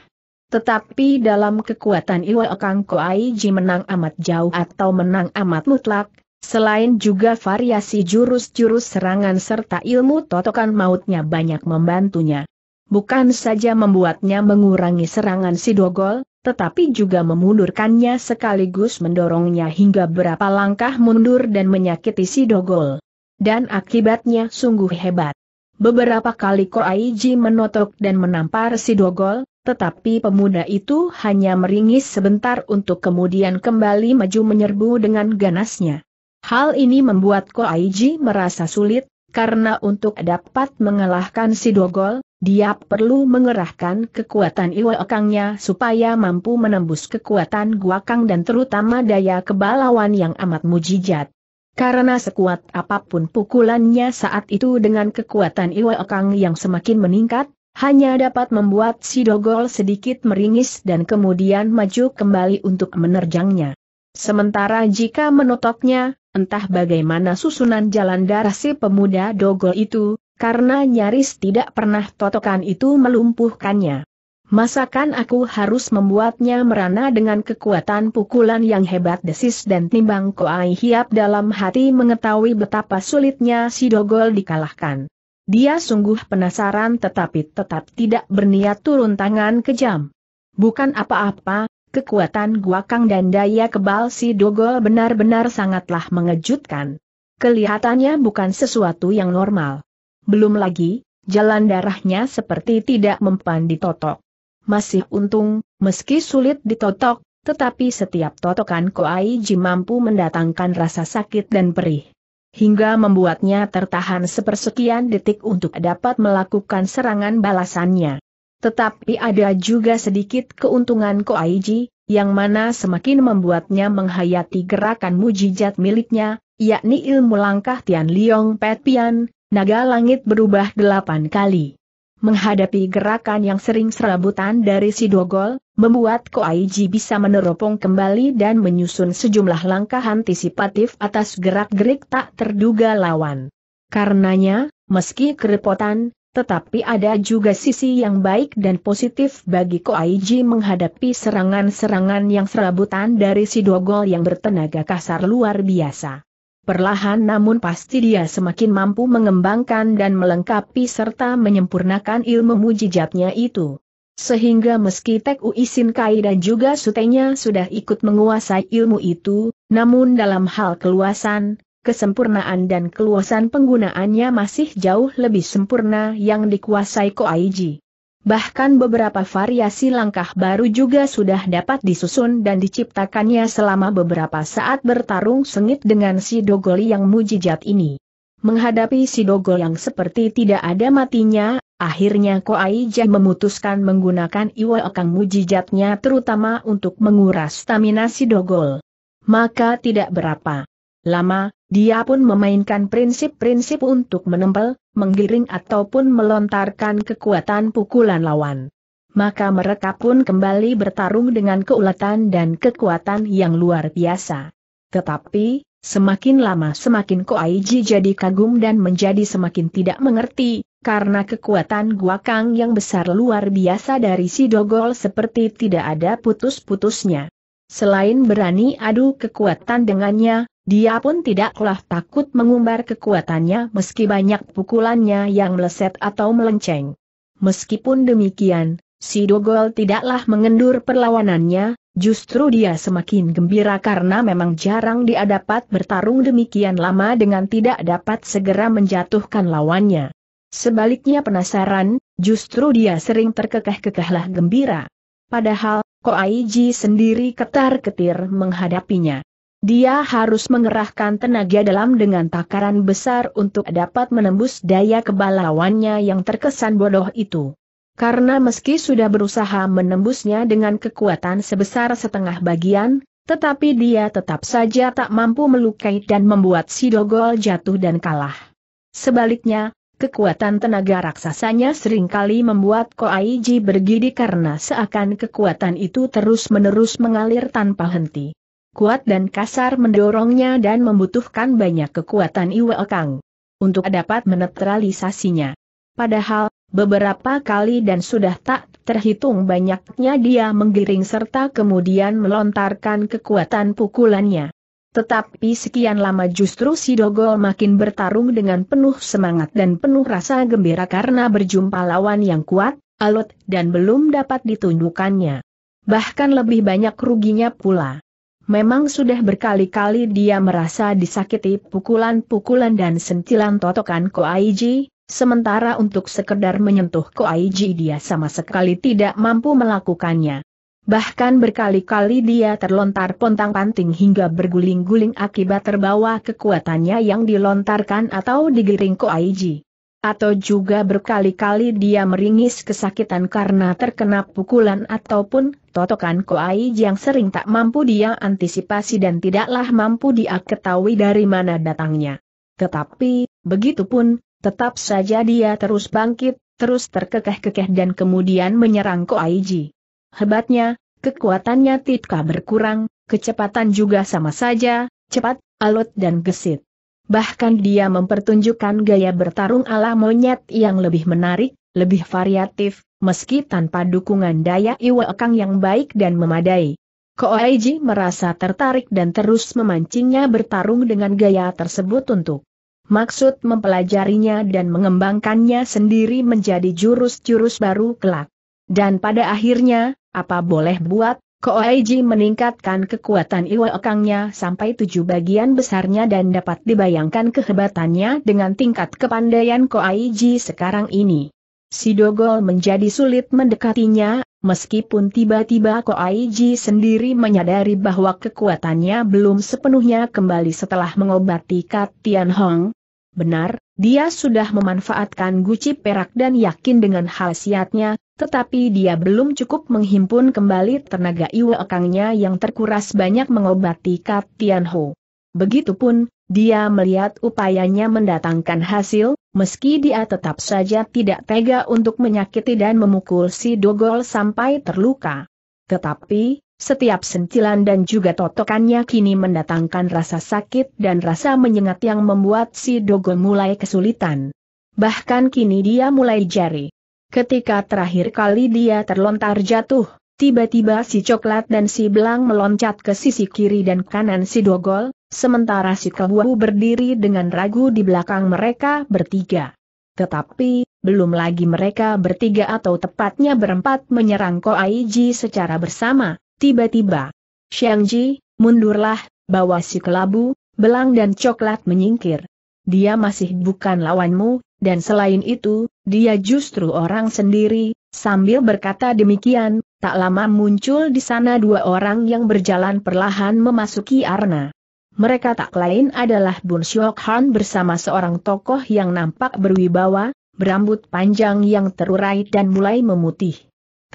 Tetapi dalam kekuatan Iwa Ko Koaiji menang amat jauh atau menang amat mutlak, selain juga variasi jurus-jurus serangan serta ilmu totokan mautnya banyak membantunya bukan saja membuatnya mengurangi serangan si Dogol, tetapi juga memundurkannya sekaligus mendorongnya hingga berapa langkah mundur dan menyakiti si Dogol. Dan akibatnya sungguh hebat. Beberapa kali Ko Aiji menotok dan menampar si Dogol, tetapi pemuda itu hanya meringis sebentar untuk kemudian kembali maju menyerbu dengan ganasnya. Hal ini membuat Ko Aiji merasa sulit, karena untuk dapat mengalahkan si Dogol, dia perlu mengerahkan kekuatan Kangnya supaya mampu menembus kekuatan Guakang dan terutama daya kebalawan yang amat mujijat. Karena sekuat apapun pukulannya saat itu dengan kekuatan Kang yang semakin meningkat, hanya dapat membuat si Dogol sedikit meringis dan kemudian maju kembali untuk menerjangnya. Sementara jika menotoknya, entah bagaimana susunan jalan darah si pemuda Dogol itu, karena nyaris tidak pernah totokan itu melumpuhkannya. Masakan aku harus membuatnya merana dengan kekuatan pukulan yang hebat desis dan timbang Koai Hiap dalam hati mengetahui betapa sulitnya si Dogol dikalahkan. Dia sungguh penasaran tetapi tetap tidak berniat turun tangan kejam. Bukan apa-apa, kekuatan guakang dan daya kebal si Dogol benar-benar sangatlah mengejutkan. Kelihatannya bukan sesuatu yang normal. Belum lagi, jalan darahnya seperti tidak mempan ditotok. Masih untung, meski sulit ditotok, tetapi setiap totokan Ji mampu mendatangkan rasa sakit dan perih. Hingga membuatnya tertahan sepersekian detik untuk dapat melakukan serangan balasannya. Tetapi ada juga sedikit keuntungan Ji, yang mana semakin membuatnya menghayati gerakan mujizat miliknya, yakni ilmu langkah Tian Liong Pet Pian, Naga langit berubah delapan kali. Menghadapi gerakan yang sering serabutan dari si Dogol, membuat Koaiji bisa meneropong kembali dan menyusun sejumlah langkah antisipatif atas gerak-gerik tak terduga lawan. Karenanya, meski kerepotan, tetapi ada juga sisi yang baik dan positif bagi Koaiji menghadapi serangan-serangan yang serabutan dari si Dogol yang bertenaga kasar luar biasa. Perlahan namun pasti dia semakin mampu mengembangkan dan melengkapi serta menyempurnakan ilmu mujijatnya itu. Sehingga meski Tek Uisin Kai dan juga sutenya sudah ikut menguasai ilmu itu, namun dalam hal keluasan, kesempurnaan dan keluasan penggunaannya masih jauh lebih sempurna yang dikuasai Koaiji. Bahkan beberapa variasi langkah baru juga sudah dapat disusun dan diciptakannya selama beberapa saat bertarung sengit dengan si Dogoli yang mujijat ini. Menghadapi si Dogol yang seperti tidak ada matinya, akhirnya Koaija memutuskan menggunakan Iwa Okang mujijatnya terutama untuk menguras stamina si Dogol. Maka tidak berapa lama, dia pun memainkan prinsip-prinsip untuk menempel, menggiring ataupun melontarkan kekuatan pukulan lawan. Maka mereka pun kembali bertarung dengan keuletan dan kekuatan yang luar biasa. Tetapi, semakin lama semakin Koaiji jadi kagum dan menjadi semakin tidak mengerti, karena kekuatan gua kang yang besar luar biasa dari si Dogol seperti tidak ada putus-putusnya. Selain berani adu kekuatan dengannya, dia pun tidaklah takut mengumbar kekuatannya meski banyak pukulannya yang meleset atau melenceng. Meskipun demikian, si Dogol tidaklah mengendur perlawanannya, justru dia semakin gembira karena memang jarang dia dapat bertarung demikian lama dengan tidak dapat segera menjatuhkan lawannya. Sebaliknya penasaran, justru dia sering terkekeh-kekehlah gembira. Padahal, Koaiji sendiri ketar-ketir menghadapinya. Dia harus mengerahkan tenaga dalam dengan takaran besar untuk dapat menembus daya lawannya yang terkesan bodoh itu. Karena meski sudah berusaha menembusnya dengan kekuatan sebesar setengah bagian, tetapi dia tetap saja tak mampu melukai dan membuat si Dogol jatuh dan kalah. Sebaliknya, kekuatan tenaga raksasanya seringkali membuat Koaiji bergidi karena seakan kekuatan itu terus-menerus mengalir tanpa henti kuat dan kasar mendorongnya dan membutuhkan banyak kekuatan Iwe Kang untuk dapat menetralisasinya. Padahal, beberapa kali dan sudah tak terhitung banyaknya dia menggiring serta kemudian melontarkan kekuatan pukulannya. Tetapi sekian lama justru Sidogol makin bertarung dengan penuh semangat dan penuh rasa gembira karena berjumpa lawan yang kuat, alot, dan belum dapat ditundukannya. Bahkan lebih banyak ruginya pula. Memang sudah berkali-kali dia merasa disakiti pukulan-pukulan dan sentilan totokan Koaiji, sementara untuk sekedar menyentuh Koaiji dia sama sekali tidak mampu melakukannya. Bahkan berkali-kali dia terlontar pontang-panting hingga berguling-guling akibat terbawa kekuatannya yang dilontarkan atau digiring Koaiji. Atau juga berkali-kali dia meringis kesakitan karena terkena pukulan ataupun totokan koai yang sering tak mampu dia antisipasi dan tidaklah mampu dia ketahui dari mana datangnya. Tetapi, begitupun, tetap saja dia terus bangkit, terus terkekeh-kekeh dan kemudian menyerang koaiji. Hebatnya, kekuatannya tidak berkurang, kecepatan juga sama saja, cepat, alot dan gesit bahkan dia mempertunjukkan gaya bertarung ala monyet yang lebih menarik, lebih variatif, meski tanpa dukungan daya Iwa Kang yang baik dan memadai. Koaiji merasa tertarik dan terus memancingnya bertarung dengan gaya tersebut untuk maksud mempelajarinya dan mengembangkannya sendiri menjadi jurus-jurus baru kelak. Dan pada akhirnya, apa boleh buat, Koaiji meningkatkan kekuatan Iwa Ekangnya sampai tujuh bagian besarnya dan dapat dibayangkan kehebatannya dengan tingkat kepandaian Koaiji sekarang ini. Sidogol menjadi sulit mendekatinya, meskipun tiba-tiba Koaiji sendiri menyadari bahwa kekuatannya belum sepenuhnya kembali setelah mengobati Kat Tian Hong. Benar, dia sudah memanfaatkan guci perak dan yakin dengan khasiatnya, tetapi dia belum cukup menghimpun kembali tenaga akangnya yang terkuras banyak mengobati Kat Ho. Begitupun, dia melihat upayanya mendatangkan hasil, meski dia tetap saja tidak tega untuk menyakiti dan memukul si Dogol sampai terluka. Tetapi, setiap sentilan dan juga totokannya kini mendatangkan rasa sakit dan rasa menyengat yang membuat si Dogol mulai kesulitan. Bahkan kini dia mulai jari. Ketika terakhir kali dia terlontar jatuh, tiba-tiba si coklat dan si belang meloncat ke sisi kiri dan kanan si dogol, sementara si kehuahu berdiri dengan ragu di belakang mereka bertiga. Tetapi, belum lagi mereka bertiga atau tepatnya berempat menyerang Koaiji secara bersama, tiba-tiba. Xiangji, mundurlah, bawa si kelabu, belang dan coklat menyingkir. Dia masih bukan lawanmu, dan selain itu, dia justru orang sendiri, sambil berkata demikian, tak lama muncul di sana dua orang yang berjalan perlahan memasuki arna. Mereka tak lain adalah Bun Syok Han bersama seorang tokoh yang nampak berwibawa, berambut panjang yang terurai dan mulai memutih.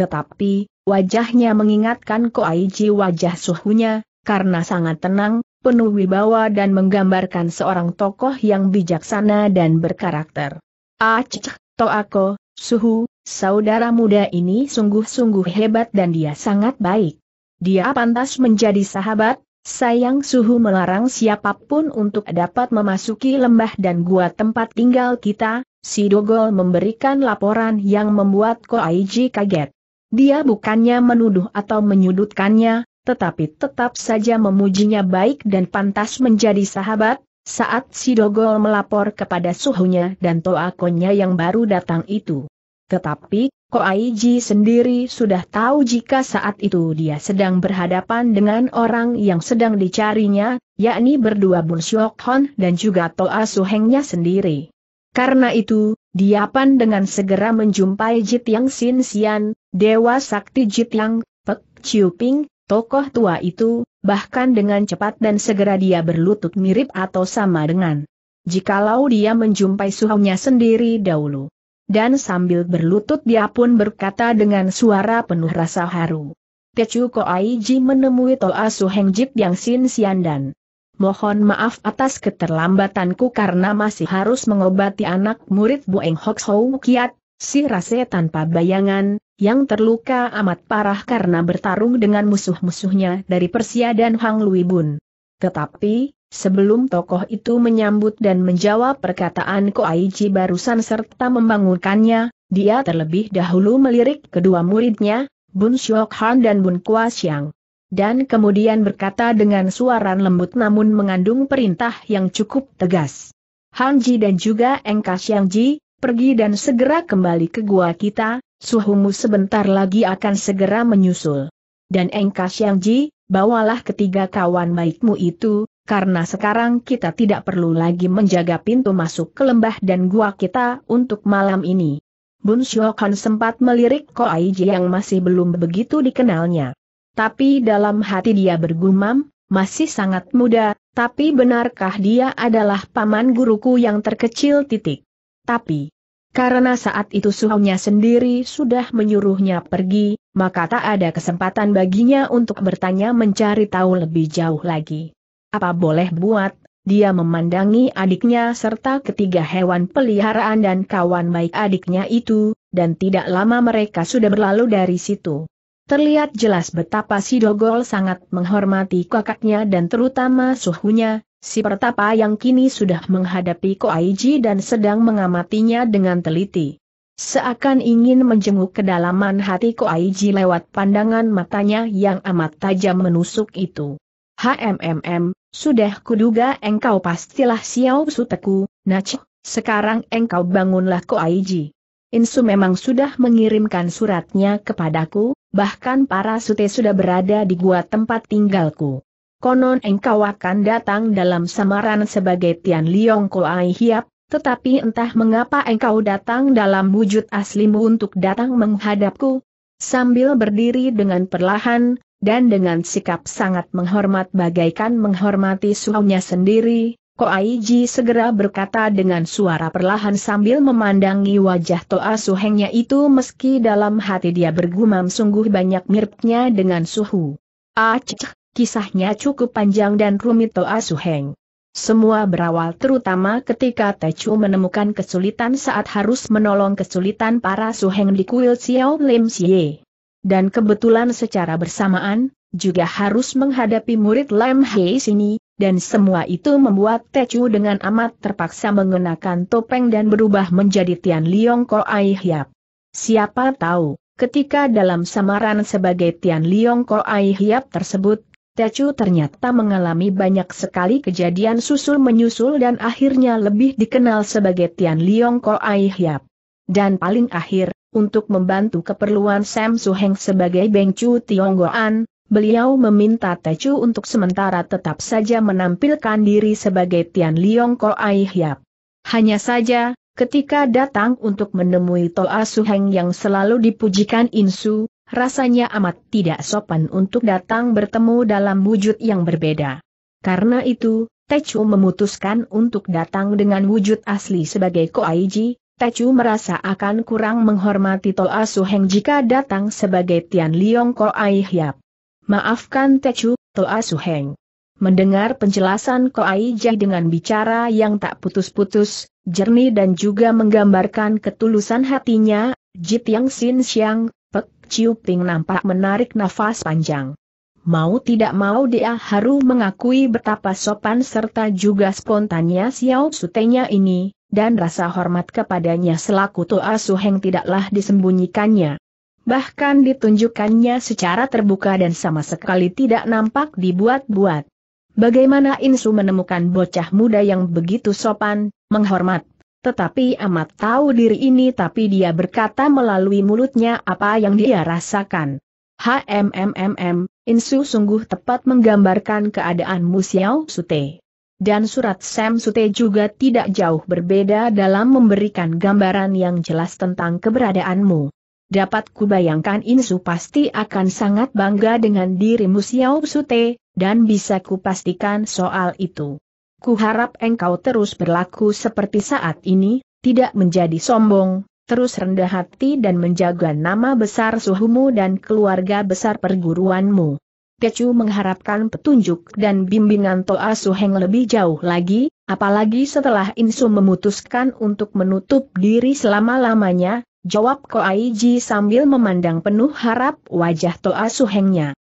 Tetapi, wajahnya mengingatkan Koaiji wajah suhunya, karena sangat tenang, penuh wibawa dan menggambarkan seorang tokoh yang bijaksana dan berkarakter. Ah, to aku, Suhu, saudara muda ini sungguh-sungguh hebat dan dia sangat baik. Dia pantas menjadi sahabat, sayang Suhu melarang siapapun untuk dapat memasuki lembah dan gua tempat tinggal kita, si Dogol memberikan laporan yang membuat Ko Aiji kaget. Dia bukannya menuduh atau menyudutkannya, tetapi tetap saja memujinya baik dan pantas menjadi sahabat, saat Sidogol melapor kepada suhunya dan toakonya yang baru datang itu. Tetapi, Ko Aiji sendiri sudah tahu jika saat itu dia sedang berhadapan dengan orang yang sedang dicarinya, yakni berdua Bun Syok Hon dan juga Toa Suhengnya sendiri. Karena itu, dia pan dengan segera menjumpai Jit Yang Sin Sian, Dewa Sakti Jit Yang, Pek Chiu Ping, Tokoh tua itu, bahkan dengan cepat dan segera dia berlutut mirip atau sama dengan jikalau dia menjumpai suhunya sendiri dahulu. Dan sambil berlutut dia pun berkata dengan suara penuh rasa haru. Tecu Aiji menemui Toa Suheng Jip yang Sin Sian dan Mohon maaf atas keterlambatanku karena masih harus mengobati anak murid Bu Eng Hok Hou Kiat, si rase tanpa bayangan, yang terluka amat parah karena bertarung dengan musuh-musuhnya dari Persia dan Hang Lui Tetapi, sebelum tokoh itu menyambut dan menjawab perkataan Ko Koaiji barusan serta membangunkannya, dia terlebih dahulu melirik kedua muridnya, Bun Shok Han dan Bun Kwa Xiang. Dan kemudian berkata dengan suara lembut namun mengandung perintah yang cukup tegas. Han Ji dan juga Engka Ji, pergi dan segera kembali ke gua kita, suhumu sebentar lagi akan segera menyusul. Dan Yang Ji, bawalah ketiga kawan baikmu itu, karena sekarang kita tidak perlu lagi menjaga pintu masuk ke lembah dan gua kita untuk malam ini. Bun Shokan sempat melirik Ko Koaiji yang masih belum begitu dikenalnya. Tapi dalam hati dia bergumam, masih sangat muda, tapi benarkah dia adalah paman guruku yang terkecil titik? Tapi, karena saat itu suhunya sendiri sudah menyuruhnya pergi, maka tak ada kesempatan baginya untuk bertanya mencari tahu lebih jauh lagi. Apa boleh buat, dia memandangi adiknya serta ketiga hewan peliharaan dan kawan baik adiknya itu, dan tidak lama mereka sudah berlalu dari situ. Terlihat jelas betapa si Dogol sangat menghormati kakaknya dan terutama suhunya, Si pertapa yang kini sudah menghadapi Ko Aiji dan sedang mengamatinya dengan teliti. Seakan ingin menjenguk kedalaman hati Ko Aiji lewat pandangan matanya yang amat tajam menusuk itu. HMMM, sudah kuduga engkau pastilah Xiao Suteku, Nach, sekarang engkau bangunlah Ko Aiji. Insu memang sudah mengirimkan suratnya kepadaku, bahkan para sute sudah berada di gua tempat tinggalku konon engkau akan datang dalam samaran sebagai Tian Liong Koai Hiap, tetapi entah mengapa engkau datang dalam wujud aslimu untuk datang menghadapku. Sambil berdiri dengan perlahan, dan dengan sikap sangat menghormat bagaikan menghormati suhunya sendiri, Ji segera berkata dengan suara perlahan sambil memandangi wajah Toa Suhengnya itu meski dalam hati dia bergumam sungguh banyak miripnya dengan Suhu. Acik. Ah, Kisahnya cukup panjang dan rumit Toa Suheng. Semua berawal terutama ketika Techu menemukan kesulitan saat harus menolong kesulitan para Suheng di kuil Xiao Lim Xie. Dan kebetulan secara bersamaan, juga harus menghadapi murid Lam Hei sini, dan semua itu membuat Techu dengan amat terpaksa mengenakan topeng dan berubah menjadi Tian Liong Ko Ai Hiap. Siapa tahu, ketika dalam samaran sebagai Tian Liong Ko Ai Hiap tersebut, Tecu ternyata mengalami banyak sekali kejadian susul-menyusul dan akhirnya lebih dikenal sebagai Tian Liong Ko Ai Hiap. Dan paling akhir, untuk membantu keperluan Sam Su Heng sebagai Beng Tiong Goan, beliau meminta Tecu untuk sementara tetap saja menampilkan diri sebagai Tian Liong Ko Ai Hiap. Hanya saja, ketika datang untuk menemui Toa Heng yang selalu dipujikan Insu, rasanya amat tidak sopan untuk datang bertemu dalam wujud yang berbeda. Karena itu, Techu memutuskan untuk datang dengan wujud asli sebagai Koaiji, Techu merasa akan kurang menghormati Toa Heng jika datang sebagai Tian Liong Koai Hiap. Maafkan Techu, Toa Heng. Mendengar penjelasan Koai Jai dengan bicara yang tak putus-putus, jernih dan juga menggambarkan ketulusan hatinya, Jit Yang Sin Siang, Ciu nampak menarik nafas panjang. Mau tidak mau dia harus mengakui betapa sopan serta juga spontannya Xiao Sutenya ini, dan rasa hormat kepadanya selaku Toa Suheng tidaklah disembunyikannya. Bahkan ditunjukkannya secara terbuka dan sama sekali tidak nampak dibuat-buat. Bagaimana Insu menemukan bocah muda yang begitu sopan, menghormat, tetapi amat tahu diri ini tapi dia berkata melalui mulutnya apa yang dia rasakan. HMMMM, Insu sungguh tepat menggambarkan keadaanmu Xiao Sute. Dan surat Sam Sute juga tidak jauh berbeda dalam memberikan gambaran yang jelas tentang keberadaanmu. Dapat kubayangkan Insu pasti akan sangat bangga dengan dirimu Xiao Sute, dan bisa kupastikan soal itu. Ku harap engkau terus berlaku seperti saat ini, tidak menjadi sombong, terus rendah hati dan menjaga nama besar suhumu dan keluarga besar perguruanmu. Tecu mengharapkan petunjuk dan bimbingan Toa Suheng lebih jauh lagi, apalagi setelah Insu memutuskan untuk menutup diri selama-lamanya, jawab Koaiji sambil memandang penuh harap wajah Toa Suhengnya.